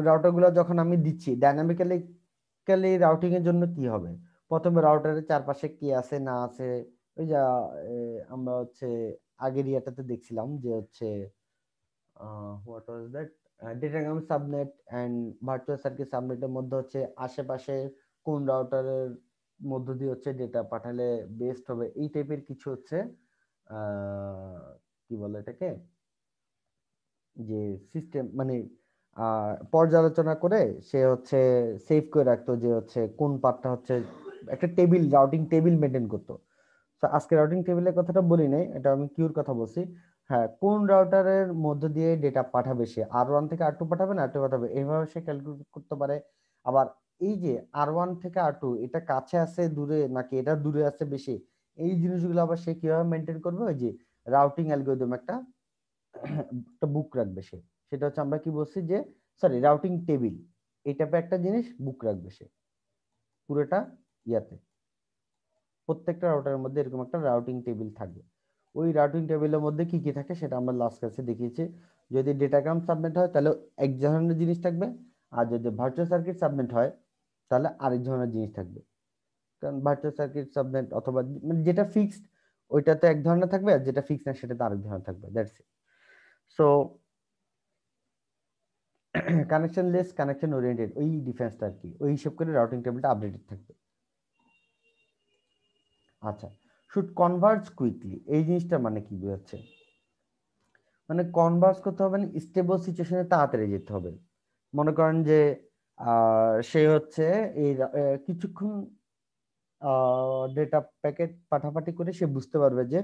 রাউটারগুলো যখন আমি দিচ্ছি ডাইনামিক্যালি রাউটিং এর জন্য কি হবে প্রথমে রাউটারের চারপাশে কি আছে না আছে ওই যা আমরা হচ্ছে আগের ইয়াটাতে দেখছিলাম যে হচ্ছে what was that datagram subnet and virtual circuit সাবনেটের মধ্যে হচ্ছে আশেপাশে কোন রাউটারের মধ্য দিয়ে হচ্ছে ডেটা পাঠালে বেস্ট হবে এই টাইপের কিছু হচ্ছে কি বলে এটাকে যে সিস্টেম মানে পর্যালোচনা করে সে হচ্ছে সেভ করে রাখতো যে হচ্ছে কোন পার্টটা হচ্ছে একটা টেবিল রাউটিং টেবিল মেনটেন করতো আজকে রাউটিং টেবিলের কথাটা বলি নাই এটা আমি কিউর কথা বলছি হ্যাঁ কোন রাউটারের মধ্য দিয়ে ডেটা পাঠাবে সে আর ওয়ান থেকে আর টু পাঠাবে না আর টু পাঠাবে এইভাবে সে ক্যালকুলেট করতে পারে আবার এই যে আর ওয়ান থেকে আর টু এটা কাছে আছে দূরে নাকি এটা দূরে আছে বেশি এই জিনিসগুলো আবার সে কিভাবে মেনটেন করবে ওই যে রাউটিং অ্যালগোরিদম একটা একটা বুক রাখবে সে সেটা হচ্ছে আমরা কি বলছি যে সরি রাউটিং টেবিল এটা একটা জিনিস বুক রাখবে সে পুরোটা ইয়াতে প্রত্যেকটা রাউটারের মধ্যে এরকম একটা রাউটিং টেবিল থাকবে ওই রাউটিং টেবিলের মধ্যে কি কি থাকে সেটা আমরা লাস্ট ক্লাসে দেখিয়েছি যদি ডেটাগ্রাম সাবমিট হয় তাহলে এক ধরনের জিনিস থাকবে আর যদি ভার্চুয়াল সার্কিট সাবমিট হয় তাহলে আরেক ধরনের জিনিস থাকবে কারণ ভার্চুয়াল সার্কিট সাবমিট অথবা মানে যেটা ফিক্সড ওইটাতে এক ধরনের থাকবে আর যেটা ফিক্সড না সেটাতে আরেক ধরনের থাকবে that's it so connectionless connection oriented ওই ডিফেন্সটা আর কি ওই হিসাব করে রাউটিং টেবিলটা আপডেটেড থাকবে আচ্ছা শুড কনভার্জ কুইকলি এই জিনিসটা মানে কি বোঝাচ্ছে মানে কনভার্স করতে হবে স্টেবল সিচুয়েশনে তাড়াতাড়ি যেতে হবে মনে করেন যে সে হচ্ছে এই কিছুক্ষণ ডেটা প্যাকেট পাঠাপাঠি করে সে বুঝতে পারবে যে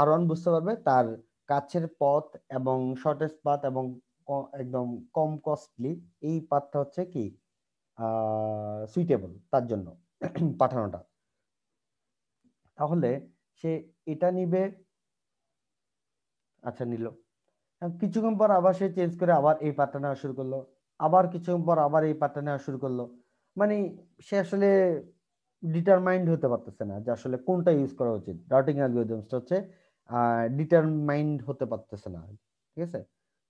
আর বুঝতে পারবে তার কাছের পথ এবং শর্টেস্ট পাথ এবং একদম কম কস্টলি এই পাথটা হচ্ছে কি সুইটেবল তার জন্য পাঠানোটা তাহলে সে এটা নিবে আচ্ছা নিল কিছুক্ষণ পর আবার সে চেঞ্জ করে আবার এই পাটটা নেওয়া শুরু করলো আবার কিছুক্ষণ পর আবার এই পাতটা নেওয়া শুরু করলো মানে সে আসলে ডিটারমাইন্ড হতে পারতেছে না যে আসলে কোনটা ইউজ করা উচিত রাউটিং অ্যালগোরিদমসটা হচ্ছে ডিটারমাইন্ড হতে পারতেছে না ঠিক আছে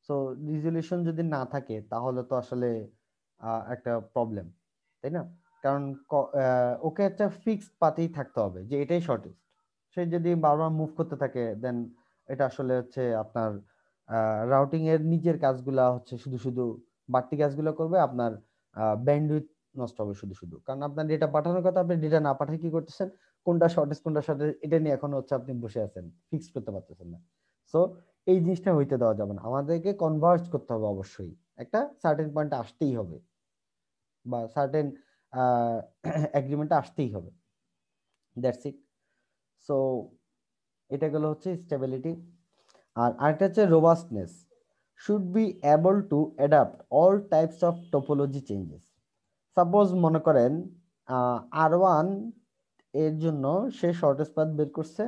সো রিজলিউশন যদি না থাকে তাহলে তো আসলে একটা প্রবলেম তাই না কারণ ওকে একটা ফিক্সড পাতেই থাকতে হবে যে এটাই শর্টেস্ট সে যদি বারবার মুভ করতে থাকে দেন এটা আসলে হচ্ছে আপনার রাউটিং এর নিজের কাজগুলা হচ্ছে শুধু শুধু বাড়তি কাজগুলো করবে আপনার ব্যান্ডউইথ নষ্ট হবে শুধু শুধু কারণ আপনার ডেটা পাঠানোর কথা আপনি ডেটা না পাঠিয়ে কি করতেছেন কোনটা শর্টেজ কোনটা শর্টেজ এটা নিয়ে এখন হচ্ছে আপনি বসে আছেন ফিক্স করতে পারতেছেন না সো এই জিনিসটা হইতে দেওয়া যাবে না আমাদেরকে কনভার্স করতে হবে অবশ্যই একটা সার্টেন পয়েন্ট আসতেই হবে বা সার্টেন অ্যাগ্রিমেন্টটা আসতেই হবে দ্যাটস ইট সো এটা গেলো হচ্ছে স্টেবিলিটি আর আরেকটা হচ্ছে robustness should be able to adapt all types of topology changes suppose মনে করেন আর ওয়ান এর জন্য সে শর্টেস্ট পাথ বের করছে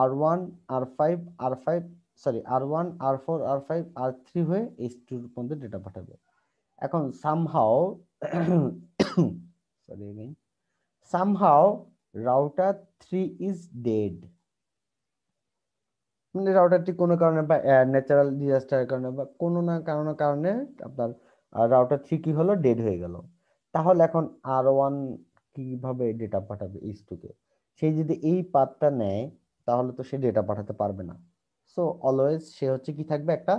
R one R five R five sorry R one R four R five R three হয়ে এইচ টুর পর্যন্ত data পাঠাবে এখন somehow sorry somehow router three is dead মানে রাউটারটি কোনো কারণে বা ন্যাচারাল ডিজাস্টারের কারণে বা কোনো না কারণে কারণে আপনার রাউটার থ্রি কি হলো ডেড হয়ে গেল তাহলে এখন আর ওয়ান কিভাবে ডেটা পাঠাবে এইচ সে যদি এই পাথটা নেয় তাহলে তো সে ডেটা পাঠাতে পারবে না সো অলওয়েজ সে হচ্ছে কি থাকবে একটা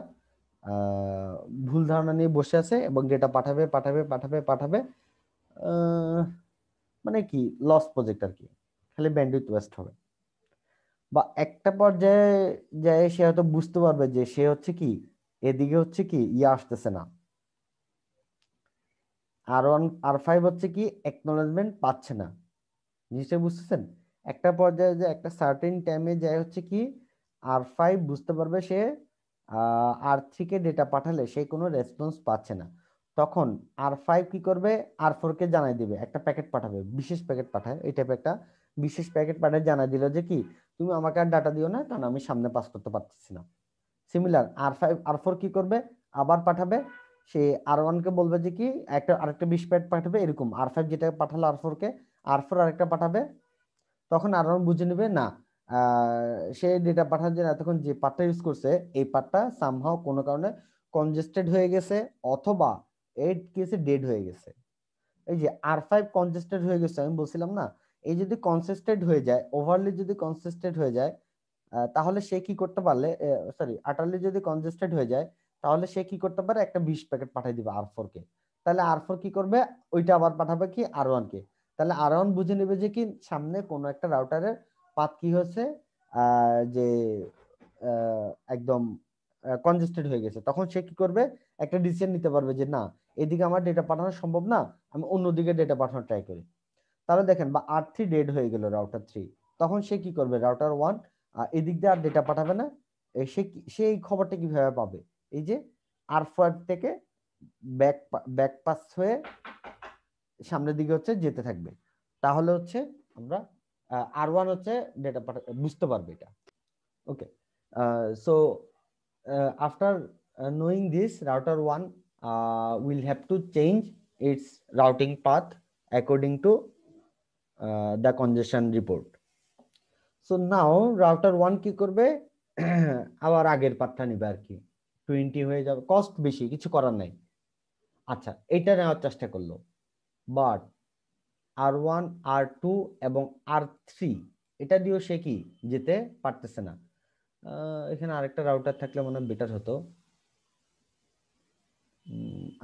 ভুল ধারণা নিয়ে বসে আছে এবং ডেটা পাঠাবে পাঠাবে পাঠাবে পাঠাবে মানে কি লস প্রজেক্ট আর কি খালি ব্যান্ডউইথ ওয়েস্ট হবে বা একটা পর্যায়ে যায় সে হয়তো বুঝতে পারবে যে সে হচ্ছে কি এদিকে হচ্ছে কি ইয়ে আসতেছে না আর ওয়ান আর ফাইভ হচ্ছে কি অ্যাকনোলেজমেন্ট পাচ্ছে না জিনিসটা বুঝতেছেন একটা পর্যায়ে যে একটা সার্টেন টাইমে যায় হচ্ছে কি আর ফাইভ বুঝতে পারবে সে আর থ্রিকে ডেটা পাঠালে সে কোনো রেসপন্স পাচ্ছে না তখন আর ফাইভ কী করবে আর ফোরকে জানাই দিবে একটা প্যাকেট পাঠাবে বিশেষ প্যাকেট পাঠায় এই টাইপের একটা বিশেষ প্যাকেট পাঠায় জানাই দিল যে কি তুমি আমাকে আর ডাটা দিও না কারণ আমি সামনে পাস করতে পারতেছি না similar R five R four কী করবে আবার পাঠাবে সে আর ওয়ানকে বলবে যে কি একটা আরেকটা বিশ প্যাড পাঠাবে এরকম আর ফাইভ যেটা পাঠালো আর কে আর ফোর আরেকটা পাঠাবে তখন আর ওয়ান বুঝে নেবে না সে ডেটা পাঠার জন্য এতক্ষণ যে পার্টটা ইউজ করছে এই পার্টটা সামহাও কোনো কারণে কনজেস্টেড হয়ে গেছে অথবা এর কেসে ডেড হয়ে গেছে এই যে আর ফাইভ কনজেস্টেড হয়ে গেছে আমি বলছিলাম না এই যদি কনসিস্টেড হয়ে যায় ওভারলি যদি কনসিস্টেড হয়ে যায় তাহলে সে কি করতে পারলে সরি আটারলি যদি কনজেস্টেড হয়ে যায় তাহলে সে কি করতে পারে একটা বিশ প্যাকেট পাঠিয়ে দিবে আর ফোর কে তাহলে আর ফোর কি করবে ওইটা আবার পাঠাবে কি আর ওয়ান কে তাহলে আর ওয়ান বুঝে নেবে যে কি সামনে কোনো একটা রাউটারের পাত কি হয়েছে যে একদম কনজেস্টেড হয়ে গেছে তখন সে কি করবে একটা ডিসিশন নিতে পারবে যে না এদিকে আমার ডেটা পাঠানো সম্ভব না আমি অন্যদিকে ডেটা পাঠানো ট্রাই করি তাহলে দেখেন বা আর থ্রি ডেড হয়ে গেল রাউটার থ্রি তখন সে কি করবে রাউটার ওয়ান এদিক দিয়ে আর ডেটা পাঠাবে না সে সেই খবরটা কিভাবে পাবে এই যে আর ফোয়ার্ড থেকে ব্যাক ব্যাক পাস হয়ে সামনের দিকে হচ্ছে যেতে থাকবে তাহলে হচ্ছে আমরা আর ওয়ান হচ্ছে ডেটা বুঝতে পারবে এটা okay so after knowing this router one will have to change its routing path according to the congestion report so now router one কি করবে আবার আগের পাথটা নিবে আর কি টোয়েন্টি হয়ে যাবে কস্ট বেশি কিছু করার নাই আচ্ছা এটা নেওয়ার চেষ্টা করলো but R one R two এবং আর থ্রি এটা দিয়েও সে কি যেতে পারতেছে না এখানে আরেকটা রাউটার থাকলে মনে হয় বেটার হতো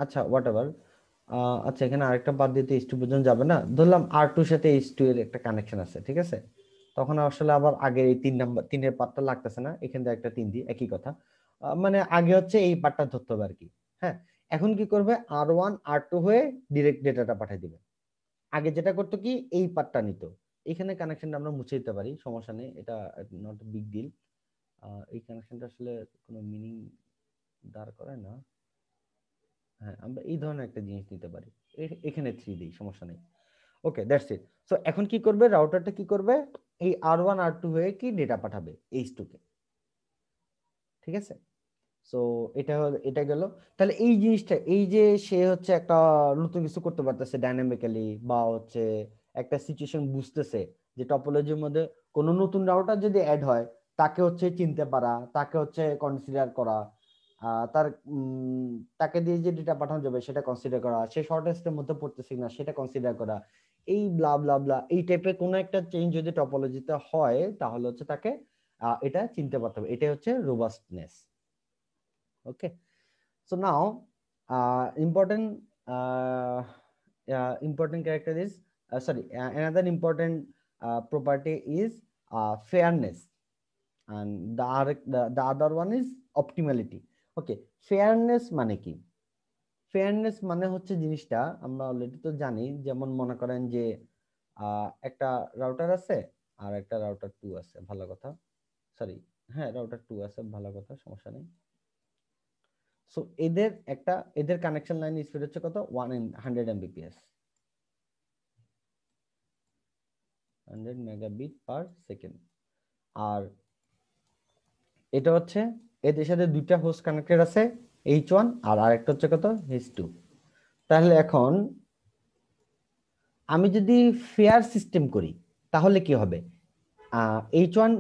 আচ্ছা হোয়াট এভার আচ্ছা এখানে আরেকটা বাদ দিতে এইচ টু পর্যন্ত যাবে না ধরলাম আর টুর সাথে এইচ টু এর একটা কানেকশন আছে ঠিক আছে তখন আসলে আবার আগের এই তিন নাম্বার তিনের পাতটা লাগতেছে না এখান থেকে একটা তিন দিই একই কথা মানে আগে হচ্ছে এই পার্টটা ধরতে হবে আর কি হ্যাঁ এখন কি করবে আর ওয়ান আর টু হয়ে ডিরেক্ট ডেটাটা পাঠিয়ে দিবে আগে যেটা করতো কি এই পার্টটা নিত এখানে কানেকশনটা আমরা মুছে দিতে পারি সমস্যা নেই এটা নট বিগ ডিল এই কানেকশনটা আসলে কোনো মিনিং দাঁড় করে না হ্যাঁ আমরা এই ধরনের একটা জিনিস নিতে পারি এখানে থ্রি দিই সমস্যা নেই ওকে দ্যাটস ইট সো এখন কি করবে রাউটারটা কি করবে এই আর ওয়ান আর টু হয়ে কি ডেটা পাঠাবে এইচ টুকে ঠিক আছে সো এটা এটা গেল তাহলে এই জিনিসটা এই যে সে হচ্ছে একটা নতুন কিছু করতে পারতেছে ডাইনামিক্যালি বা হচ্ছে একটা সিচুয়েশন বুঝতেছে যে টপোলজির মধ্যে কোনো নতুন রাউটার যদি অ্যাড হয় তাকে হচ্ছে চিনতে পারা তাকে হচ্ছে কনসিডার করা তার তাকে দিয়ে যে ডেটা পাঠানো যাবে সেটা কনসিডার করা সে শর্টেস্টের মধ্যে পড়তেছে না সেটা কনসিডার করা এই ব্লা ব্লা ব্লা এই টাইপের কোনো একটা চেঞ্জ যদি টপোলজিতে হয় তাহলে হচ্ছে তাকে এটা চিনতে পারতে হবে এটাই হচ্ছে robustness okay so now uh, important uh, uh, important character is uh, sorry uh, another important uh, property is uh, fairness and the, the, the other one is optimality okay fairness মানে কি fairness মানে হচ্ছে জিনিসটা আমরা already তো জানি যেমন মনে করেন যে একটা রাউটার আছে আর একটা রাউটার 2 আছে ভালো কথা সরি হ্যাঁ রাউটার 2 আছে ভালো কথা সমস্যা নেই সো এদের একটা এদের কানেকশন লাইন স্পিড হচ্ছে কত one hundred Mbps hundred megabit per second আর এটা হচ্ছে এদের সাথে দুইটা হোস্ট কানেক্টেড আছে এইচ ওয়ান আর আরেকটা হচ্ছে কত এইচ টু তাহলে এখন আমি যদি ফেয়ার সিস্টেম করি তাহলে কি হবে H one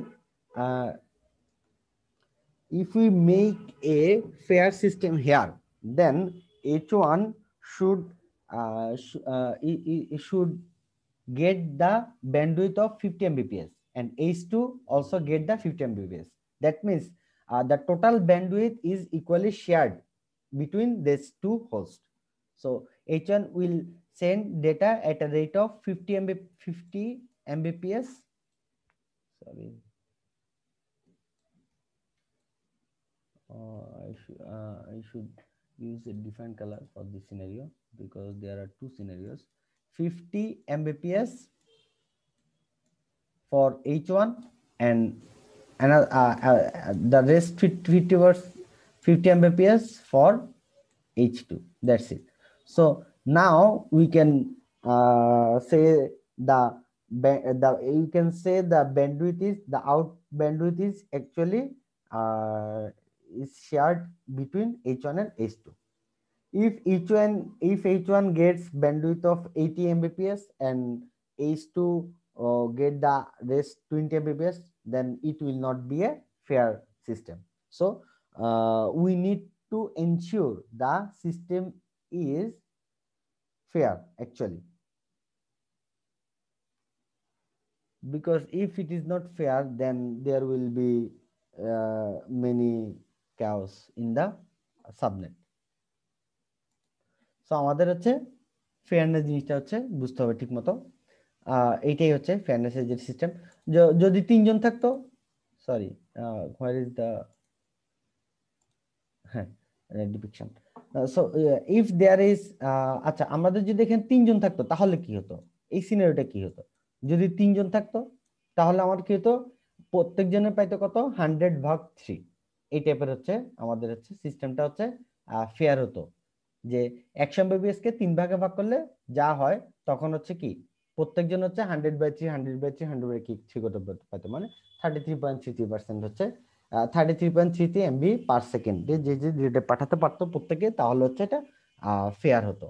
if we make a fair system here then h1 should uh, sh uh, should get the bandwidth of 50 mbps and h2 also get the 50 mbps that means uh, the total bandwidth is equally shared between these two hosts so h1 will send data at a rate of 50 50 mbps sorry Uh, I, sh uh, I should use a different color for this scenario because there are two scenarios 50 mbps for h1 and another uh, uh, the rest 50 50 mbps for h2 that's it so now we can uh, say the the you can say the bandwidth is the out bandwidth is actually uh, is shared between H1 and H2. If H1 if H1 gets bandwidth of 80 Mbps and H2 uh, get the rest 20 Mbps, then it will not be a fair system. So uh, we need to ensure the system is fair actually. Because if it is not fair, then there will be uh, many chaos in the subnet so আমাদের হচ্ছে fairness জিনিসটা হচ্ছে বুঝতে হবে ঠিক মতো এইটাই হচ্ছে ফেয়ারনেসের যে সিস্টেম যদি তিনজন থাকতো সরি হোয়ার ইজ দ্য হ্যাঁ depiction so if there is আচ্ছা আমাদের যদি দেখেন তিনজন থাকতো তাহলে কি হতো এই সিনারিটা কি হতো যদি তিনজন থাকতো তাহলে আমার কি হতো প্রত্যেকজনের পাইতো কত হান্ড্রেড ভাগ থ্রি এই টাইপের হচ্ছে আমাদের হচ্ছে সিস্টেমটা হচ্ছে ফেয়ার হতো যে একশো এমবিবিএস কে তিন ভাগে ভাগ করলে যা হয় তখন হচ্ছে কি প্রত্যেকজন হচ্ছে hundred by three hundred by three hundred by কি থ্রি কত পাইতো মানে thirty three point three three percent হচ্ছে thirty three point three three MB per second যে যে রেটে পাঠাতে পারতো প্রত্যেকে তাহলে হচ্ছে এটা ফেয়ার হতো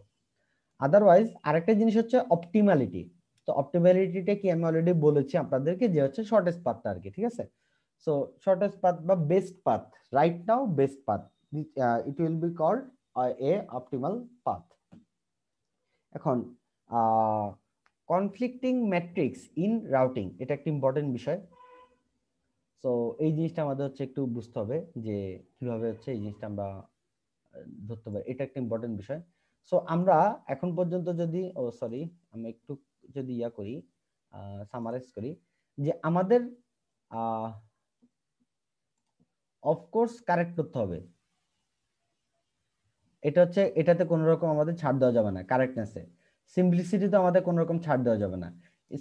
আদারওয়াইজ আরেকটা জিনিস হচ্ছে অপটিমালিটি তো অপটিমালিটিটা কি আমি অলরেডি বলেছি আপনাদেরকে যে হচ্ছে শর্টেজ পাথটা আর কি ঠিক আছে So shortest path, but best path. Right now, best path. Uh, it will be called uh, a optimal path. এখন কনফ্লিক্টিং ম্যাট্রিক্স ইন রাউটিং এটা একটা ইম্পর্টেন্ট বিষয় সো এই জিনিসটা আমাদের হচ্ছে একটু বুঝতে হবে যে কিভাবে হচ্ছে এই জিনিসটা আমরা ধরতে পারি এটা একটা ইম্পর্টেন্ট বিষয় সো আমরা এখন পর্যন্ত যদি ও সরি আমি একটু যদি ইয়া করি সামারাইজ করি যে আমাদের অফকোর্স কারেক্ট করতে হবে এটা হচ্ছে এটাতে কোনো রকম আমাদের ছাড় দেওয়া যাবে না কারেক্টনেসে সিম্পলিসিটিতে আমাদের কোনো রকম ছাড় দেওয়া যাবে না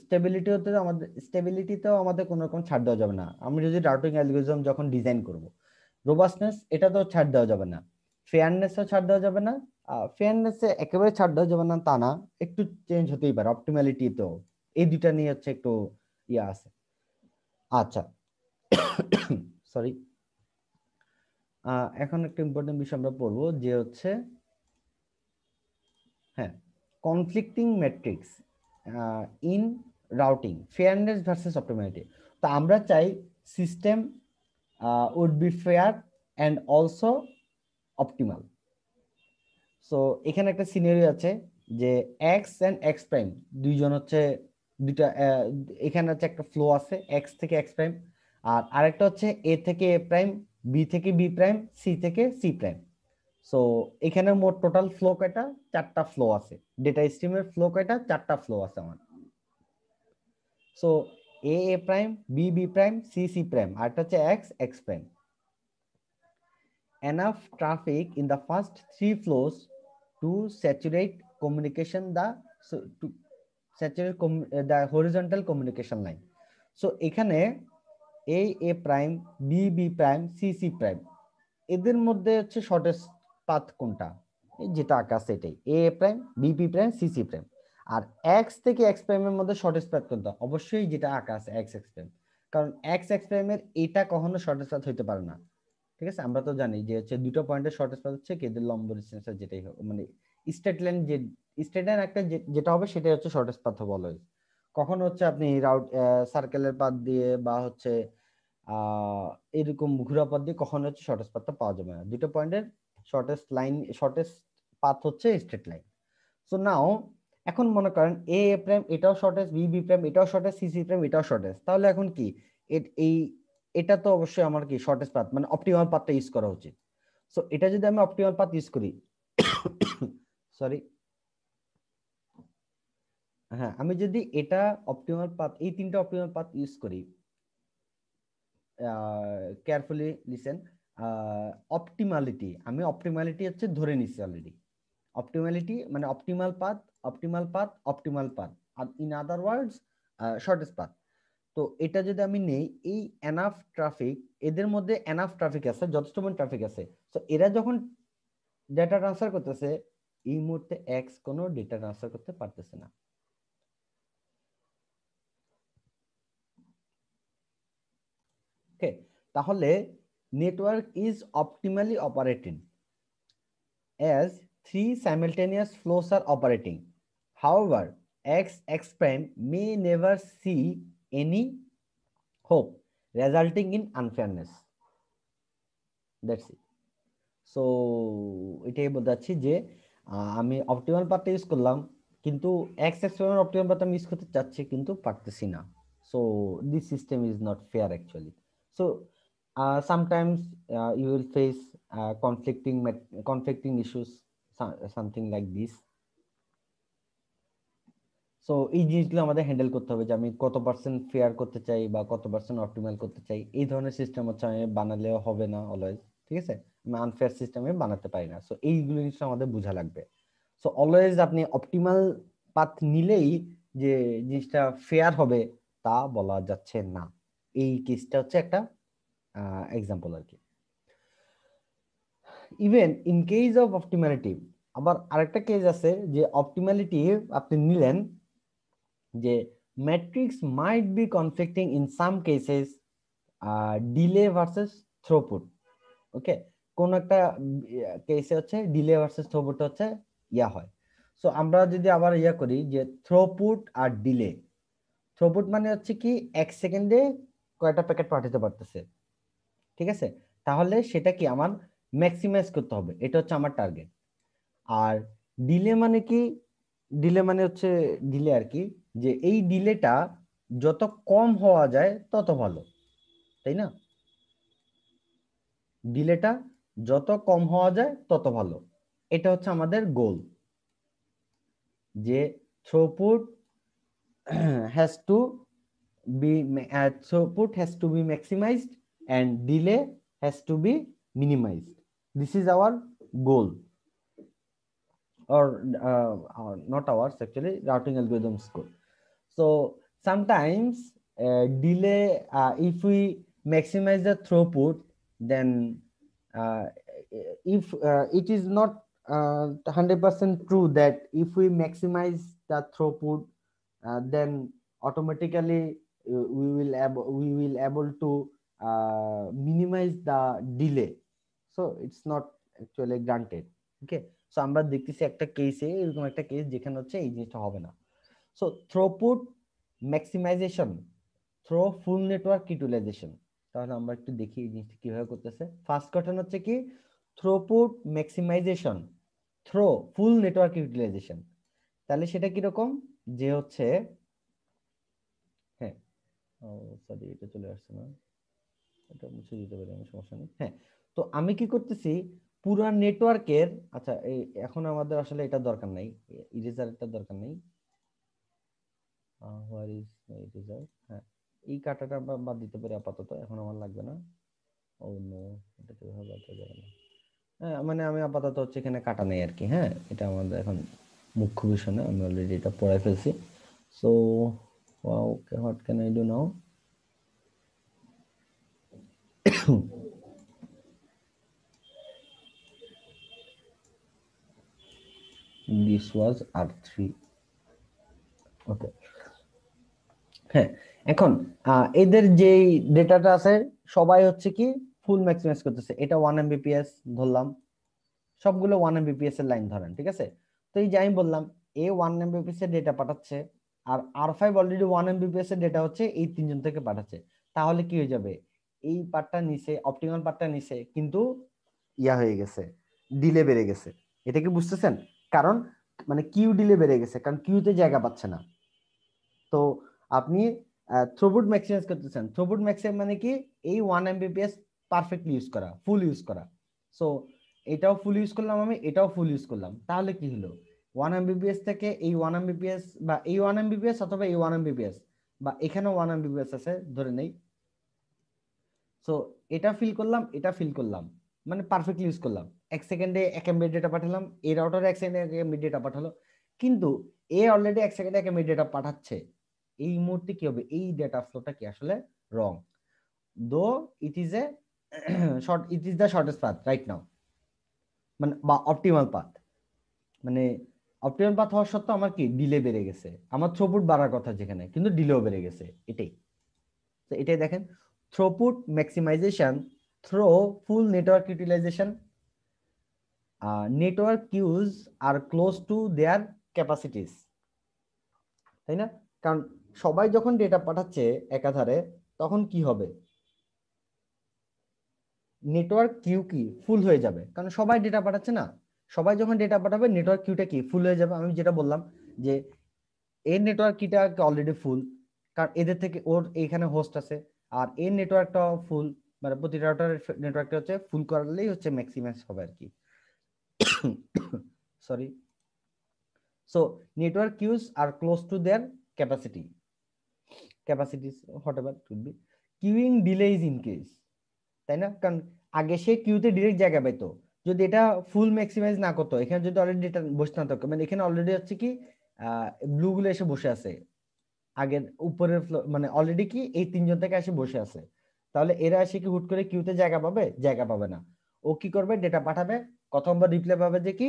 স্টেবিলিটি হতে আমাদের স্টেবিলিটিতেও আমাদের কোনো রকম ছাড় দেওয়া যাবে না আমি যদি রাউটিং অ্যালগোরিজম যখন ডিজাইন করব রোবাসনেস এটাতেও ছাড় দেওয়া যাবে না ফেয়ারনেসও ছাড় দেওয়া যাবে না ফেয়ারনেসে একেবারে ছাড় দেওয়া যাবে না তা না একটু চেঞ্জ হতেই পারে অপটিমালিটি তো এই দুটা নিয়ে হচ্ছে একটু ইয়ে আছে আচ্ছা সরি এখন একটা ইম্পর্টেন্ট বিষয় আমরা পড়ব যে হচ্ছে হ্যাঁ conflicting matrix in routing fairness versus optimality তো আমরা চাই system would be fair and also optimal so এখানে একটা সিনারি আছে যে এক্স অ্যান্ড এক্স প্রাইম দুইজন হচ্ছে দুইটা এখানে হচ্ছে একটা ফ্লো আছে এক্স থেকে এক্স প্রাইম আর আরেকটা হচ্ছে এ থেকে এ প্রাইম বি থেকে বি প্রাইম সি থেকে সি প্রাইম সো এখানে মোট টোটাল ফ্লো কয়টা চারটা ফ্লো আছে ডেটা স্ট্রিমের ফ্লো কয়টা চারটা ফ্লো আছে আমার so A A prime B B prime C C prime আর আরটা হচ্ছে X X prime enough traffic in the first three flows to saturate communication the to saturate the horizontal communication line so এখানে A A prime B B prime C C prime এদের মধ্যে হচ্ছে shortest path কোনটা যেটা আঁকা সেটাই A A prime B B prime C C prime আর X থেকে এক্স প্রাইমের মধ্যে শর্টেস্ট পাথ কোনটা অবশ্যই যেটা আঁকা আছে এক্স এক্স প্রাইম কারণ এক্স এক্স প্রাইমের এটা কখনো শর্টেস্ট পাথ হইতে পারে না ঠিক আছে আমরা তো জানি যে হচ্ছে দুটো পয়েন্টের শর্টেস্ট পাথ হচ্ছে কেদের লম্ব ডিস্টেন্সটা যেটাই হোক মানে স্ট্রেট লাইন যে স্ট্রেট লাইন একটা যেটা হবে সেটাই হচ্ছে শর্টেস্ট পাথ বলা হয় কখন হচ্ছে আপনি রাউট সার্কেলের পাত দিয়ে বা হচ্ছে এরকম ঘুরা পথ দিয়ে কখন হচ্ছে শর্টেস্ট পাথটা পাওয়া যাবে না দুটো পয়েন্টের শর্টেস্ট লাইন শর্টেস্ট পাথ হচ্ছে স্ট্রেট লাইন সো নাও এখন মনে করেন এ এ প্রাইম এটাও শর্টেস্ট বি বি প্রাইম এটাও শর্টেস্ট সি সি প্রাইম এটাও শর্টেস্ট তাহলে এখন কি এই এটা তো অবশ্যই আমার কি শর্টেস্ট পাথ মানে অপটিমাল পাথটা ইউজ করা উচিত সো এটা যদি আমি অপটিমাল পাথ ইউজ করি সরি হ্যাঁ আমি যদি এটা অপটিমাল পাথ এই তিনটা অপটিমাল পাথ ইউজ করি কেয়ারফুলি লিসেন অপটিমালিটি আমি অপটিমালিটি হচ্ছে ধরে নিচ্ছি অলরেডি অপটিমালিটি মানে optimal path optimal path optimal path আর in other words shortest path তো এটা যদি আমি নেই এই এনাফ ট্রাফিক এদের মধ্যে এনাফ ট্রাফিক আছে যথেষ্ট পরিমাণ ট্রাফিক আছে তো এরা যখন ডেটা ট্রান্সফার করতেছে এই মুহূর্তে এক্স কোনো ডেটা ট্রান্সফার করতে পারতেছে না ওকে তাহলে network is optimally operating as three simultaneous flows are operating however X X prime may never see any hope resulting in unfairness that's it so এটাই বলতে চাচ্ছি যে আমি অপটিমাল পার্টটা ইউজ করলাম কিন্তু এক্স এক্সপেরিমেন্ট অপটিমাল পার্ট আমি use করতে চাচ্ছি কিন্তু পারতেছি না so this system is not fair actually So uh, sometimes uh, you will face uh, conflicting conflicting issues, so something like this. So এই জিনিসগুলো আমাদের হ্যান্ডেল করতে হবে যে আমি কত পার্সেন্ট ফেয়ার করতে চাই বা কত পার্সেন্ট অপটিমাল করতে চাই এই ধরনের সিস্টেম হচ্ছে আমি বানালেও হবে না অলওয়েজ ঠিক আছে আমি আনফেয়ার সিস্টেমে বানাতে পারি না সো এইগুলো জিনিসটা আমাদের বোঝা লাগবে সো অলওয়েজ আপনি অপটিমাল পাথ নিলেই যে জিনিসটা ফেয়ার হবে তা বলা যাচ্ছে না এই কেসটা হচ্ছে একটা এক্সাম্পল আর কি even in case of optimality আবার আরেকটা কেস আছে যে অপটিমালিটি আপনি নিলেন যে matrix might be conflicting in some cases delay versus throughput okay কোন একটা কেসে হচ্ছে ডিলে ভার্সেস থ্রোপুট হচ্ছে ইয়া হয় সো আমরা যদি আবার ইয়া করি যে থ্রোপুট আর ডিলে থ্রোপুট মানে হচ্ছে কি এক সেকেন্ডে কয়টা প্যাকেট পাঠাতে পারতেছে ঠিক আছে তাহলে সেটা কি আমার ম্যাক্সিমাইজ করতে হবে এটা হচ্ছে আমার টার্গেট আর ডিলে মানে কি ডিলে মানে হচ্ছে ডিলে আর কি যে এই ডিলেটা যত কম হওয়া যায় তত ভালো তাই না ডিলেটা যত কম হওয়া যায় তত ভালো এটা হচ্ছে আমাদের গোল যে throughput has to be uh, throughput has to be maximized and delay has to be minimized this is our goal or, uh, or not ours actually routing algorithms goal so sometimes uh, delay uh, if we maximize the throughput then uh, if uh, it is not 100% uh, true that if we maximize the throughput then automatically Uh, we will ab- we will able to uh, minimize the delay so it's not actually granted okay so আমরা দেখতেছি একটা কেসে এরকম একটা case যেখানে হচ্ছে এই জিনিসটা হবে না so throughput maximisation through full network utilisation তাহলে আমরা একটু দেখি এই জিনিসটা কিভাবে করতেছে ফার্স্ট ঘটনা হচ্ছে কি throughput maximisation through full network utilisation তাহলে সেটা কিরকম যে হচ্ছে সরি এটা চলে আসছে না এটা মুছে দিতে পারি আমি সমস্যা নেই হ্যাঁ তো আমি কি করতেছি পুরো নেটওয়ার্কের আচ্ছা এখন আমাদের আসলে এটা দরকার নাই ইরেজারটা দরকার নেই হোয়ার ইজ ইরেজার হ্যাঁ এই কাটাটা আমরা বাদ দিতে পারি আপাতত এখন আমার লাগবে না ও নো এটা কিভাবে বাদ দেওয়া যাবে না হ্যাঁ মানে আমি আপাতত হচ্ছে এখানে কাটা নেই আর কি হ্যাঁ এটা আমাদের এখন মুখ্য বিষয় না আমি অলরেডি এটা পড়াই ফেলছি so Wow, okay, what can I do now? this was R3. Okay. হ্যাঁ এখন এদের যে ডেটাটা আছে সবাই হচ্ছে কি ফুল ম্যাক্সিমাইজ করতেছে এটা ওয়ান এমবিপিএস ধরলাম সবগুলো ওয়ান এমবিপিএস এর লাইন ধরেন ঠিক আছে তো এই যে আমি বললাম এ ওয়ান এমবিপিএস এর ডেটা পাঠাচ্ছে আর R five already one Mbps এর ডেটা হচ্ছে এই তিনজন থেকে পাঠাচ্ছে তাহলে কি হয়ে যাবে এই পার্টটা নিচে অপটিমাল পার্টটা নিচে কিন্তু ইয়া হয়ে গেছে ডিলে বেড়ে গেছে এটা কি বুঝতেছেন কারণ মানে কিউ ডিলে বেড়ে গেছে কারণ কিউতে জায়গা পাচ্ছে না তো আপনি থ্রোবুট ম্যাক্সিমাইজ করতেছেন থ্রোবুট ম্যাক্সিমাম মানে কি এই ওয়ান এমবিপিএস পারফেক্টলি ইউজ করা ফুল ইউজ করা সো এটাও ফুল ইউজ করলাম আমি এটাও ফুল ইউজ করলাম তাহলে কি হলো ওয়ান এমবিবিএস থেকে এই ওয়ান এমবিবিএস বা এই ওয়ান এমবিবিএস অথবা এই ওয়ান এমবিবিএস বা এখানে ওয়ান এমবিবিএস আছে ধরে নেই সো এটা ফিল করলাম এটা ফিল করলাম মানে পারফেক্টলি ইউজ করলাম এক সেকেন্ডে এক এমবি ডেটা পাঠালাম এ রাউটার এক সেকেন্ডে এক এমবি ডেটা পাঠালো কিন্তু এ অলরেডি এক সেকেন্ডে এক এমবি ডেটা পাঠাচ্ছে এই মুহূর্তে কি হবে এই ডেটা ফ্লোটা কি আসলে wrong though it is a short it is the shortest path right now মানে বা অপটিমাল পাথ মানে অপটিমাম পাথ হওয়ার সত্ত্বেও আমার কি ডিলে বেড়ে গেছে আমার থ্রোপুট বাড়ার কথা যেখানে কিন্তু ডিলেও বেড়ে গেছে এটাই তো এটাই দেখেন throughput maximisation through full network utilisation network use are close to their capacities তাই না কারণ সবাই যখন ডেটা পাঠাচ্ছে একাধারে তখন কি হবে নেটওয়ার্ক কিউ কি ফুল হয়ে যাবে কারণ সবাই ডেটা পাঠাচ্ছে না সবাই যখন ডেটা পাঠাবে নেটওয়ার্ক কিউটা কি ফুল হয়ে যাবে আমি যেটা বললাম যে এর নেটওয়ার্ক কিটা অলরেডি ফুল কারণ এদের থেকে ওর এইখানে হোস্ট আছে আর এর নেটওয়ার্কটা ফুল মানে প্রতি রাউটারের নেটওয়ার্কটা হচ্ছে ফুল করালেই হচ্ছে ম্যাক্সিমাস হবে আর কি sorry so network queues are close to their capacity capacities whatever could be queueing delay is increase তাই না কারণ আগে সে কিউতে ডিরেক্ট জায়গা পেতো যদি এটা ফুল ম্যাক্সিমাইজ না করতো এখানে যদি অলরেডি এটা বসে না থাকতো মানে এখানে অলরেডি হচ্ছে কি ব্লু গুলো এসে বসে আছে আগের উপরের মানে অলরেডি কি এই তিনজন থেকে এসে বসে আছে তাহলে এরা এসে কি হুট করে কিউতে জায়গা পাবে জায়গা পাবে না ও কি করবে ডেটা পাঠাবে প্রথমবার রিপ্লাই পাবে যে কি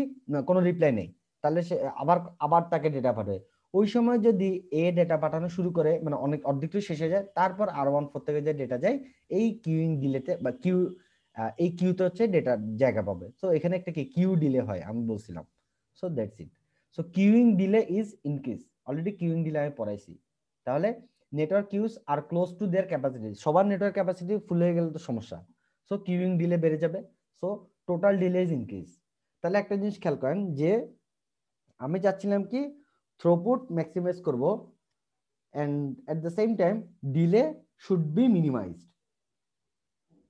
কোনো রিপ্লাই নেই তাহলে সে আবার আবার তাকে ডেটা পাঠাবে ওই সময় যদি এ ডেটা পাঠানো শুরু করে মানে অনেক অর্ধেকটু শেষে যায় তারপর আর ওয়ান ফোর থেকে যে ডেটা যায় এই কিউইং ডিলেতে বা কিউ এই কিউতে হচ্ছে ডেটা জায়গা পাবে সো এখানে একটা কি কিউ ডিলে হয় আমি বলছিলাম so that's it so queueing delay is increase already queueing delay আমি পড়াইছি তাহলে network queues are close to their capacity সবার নেটওয়ার্ক ক্যাপাসিটি ফুল হয়ে গেলে তো সমস্যা সো কিউইং ডিলে বেড়ে যাবে so total delay is increase তাহলে একটা জিনিস খেয়াল করেন যে আমি চাচ্ছিলাম কি থ্রোপুট ম্যাক্সিমাইজ করব and at the same time delay should be minimised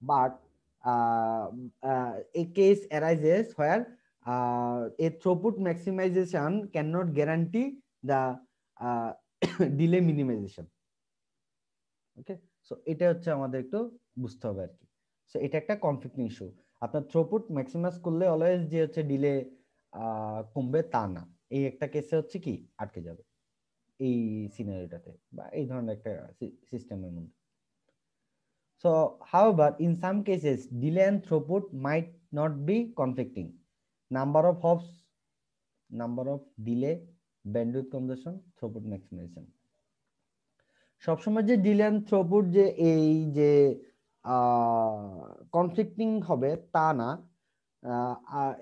but a case arises where a throughput maximization cannot guarantee the delay minimization okay so এটা হচ্ছে আমাদের একটু বুঝতে হবে আর কি সো এটা একটা কনফ্লিক্টিং ইস্যু আপনার থ্রোপুট ম্যাক্সিমাইজ করলে অলওয়েজ যে হচ্ছে ডিলে কমবে তা না এই একটা কেসে হচ্ছে কি আটকে যাবে এই সিনারিটাতে বা এই ধরনের একটা সিস্টেমের মধ্যে So, however, in some cases, delay and throughput might not be conflicting. Number of hops, number of delay, bandwidth compression, throughput maximization. সবসময় যে ডিলে থ্রোপুট যে এই যে কনফ্লিক্টিং হবে তা না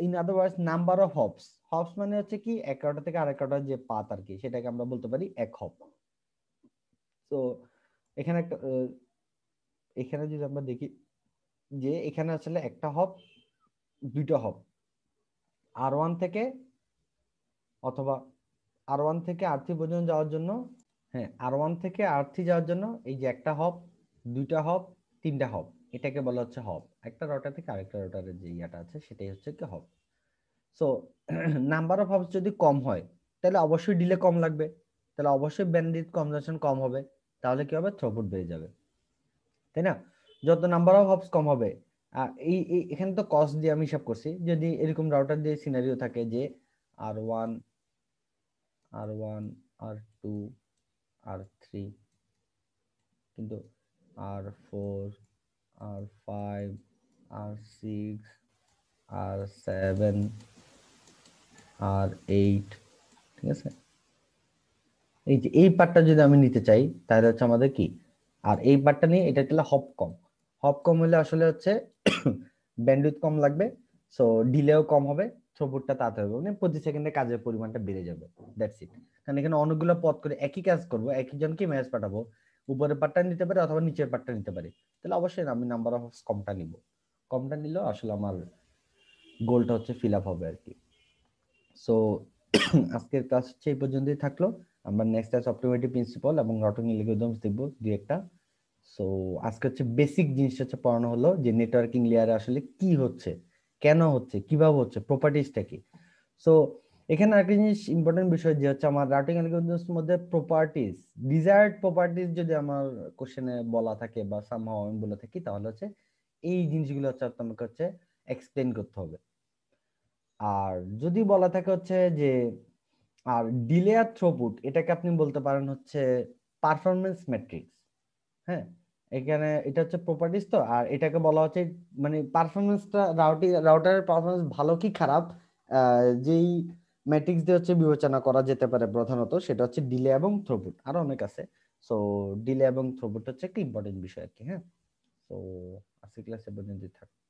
in otherwise number of hops hops মানে হচ্ছে কি এক একটা থেকে আরেক একটা যে পাত আর কি সেটাকে আমরা বলতে পারি এক হপ তো এখানে এখানে যদি আমরা দেখি যে এখানে আসলে একটা হপ দুইটা হপ আর ওয়ান থেকে অথবা আর ওয়ান থেকে আর থ্রি পর্যন্ত যাওয়ার জন্য হ্যাঁ আর ওয়ান থেকে আর থ্রি যাওয়ার জন্য এই যে একটা হপ দুইটা হপ তিনটা হপ এটাকে বলা হচ্ছে হপ একটা রটার থেকে আরেকটা রটারের যে ইয়াটা আছে সেটাই হচ্ছে কি hop so number of hops যদি কম হয় তাহলে অবশ্যই ডিলে কম লাগবে তাহলে অবশ্যই ব্যান্ডিড কনজাম্পশন কম হবে তাহলে কি হবে থ্রোপুট বেড়ে যাবে তাই না যত নাম্বার অফ হপস কম হবে এই এখানে তো কস্ট দিয়ে আমি হিসাব করছি যদি এরকম রাউটার দিয়ে সিনারিও থাকে যে R one R one R two R three কিন্তু R four R five R six R seven R eight ঠিক আছে এই যে এই পার্টটা যদি আমি নিতে চাই তাহলে হচ্ছে আমাদের কি আর এই পার্টটা নিয়ে এটা তাহলে হপ কম হপ কম হলে আসলে হচ্ছে ব্যান্ডউইথ কম লাগবে সো ডিলেও কম হবে থ্রুপুটটা তাড়াতাড়ি হবে মানে প্রতি সেকেন্ডে কাজের পরিমাণটা বেড়ে যাবে দ্যাটস ইট কারণ এখানে অনেকগুলো পথ করে একই কাজ করব একই জনকে মেসেজ পাঠাবো উপরের পার্টটা নিতে পারে অথবা নিচের পার্টটা নিতে পারে তাহলে অবশ্যই আমি নাম্বার অফ কমটা নিব কমটা নিলেও আসলে আমার গোলটা হচ্ছে ফিল আপ হবে আর কি সো আজকের ক্লাস হচ্ছে এই পর্যন্তই থাকলো আমরা নেক্সট আছে অপটোমেটিক প্রিন্সিপাল এবং রটিং অ্যালগরিদমস দেখব দুই একটা সো আজকে হচ্ছে বেসিক জিনিসটা হচ্ছে পড়ানো হলো যে নেটওয়ার্কিং লেয়ারে আসলে কি হচ্ছে কেন হচ্ছে কিভাবে হচ্ছে প্রপার্টিজটা কি সো এখানে আরেকটা জিনিস ইম্পর্টেন্ট বিষয় যে হচ্ছে আমার রাউটিং অ্যালগরিদমস মধ্যে প্রপার্টিজ ডিজায়ার্ড প্রপার্টিজ যদি আমার কোশ্চেনে বলা থাকে বা সামহাও আমি বলে থাকি তাহলে হচ্ছে এই জিনিসগুলো হচ্ছে তোমাকে হচ্ছে এক্সপ্লেন করতে হবে আর যদি বলা থাকে হচ্ছে যে আর ডিলে আর থ্রোপুট এটাকে আপনি বলতে পারেন হচ্ছে পারফরমেন্স ম্যাট্রিক্স হ্যাঁ এখানে এটা হচ্ছে প্রপার্টিস তো আর এটাকে বলা হচ্ছে মানে পারফরমেন্সটা রাউটি রাউটারের পারফরমেন্স ভালো কি খারাপ যেই ম্যাট্রিক্স দিয়ে হচ্ছে বিবেচনা করা যেতে পারে প্রধানত সেটা হচ্ছে ডিলে এবং থ্রোপুট আরো অনেক আছে সো ডিলে এবং থ্রোপুট হচ্ছে একটা ইম্পর্টেন্ট বিষয় আর কি হ্যাঁ তো আজকে ক্লাসে পর্যন্তই থাক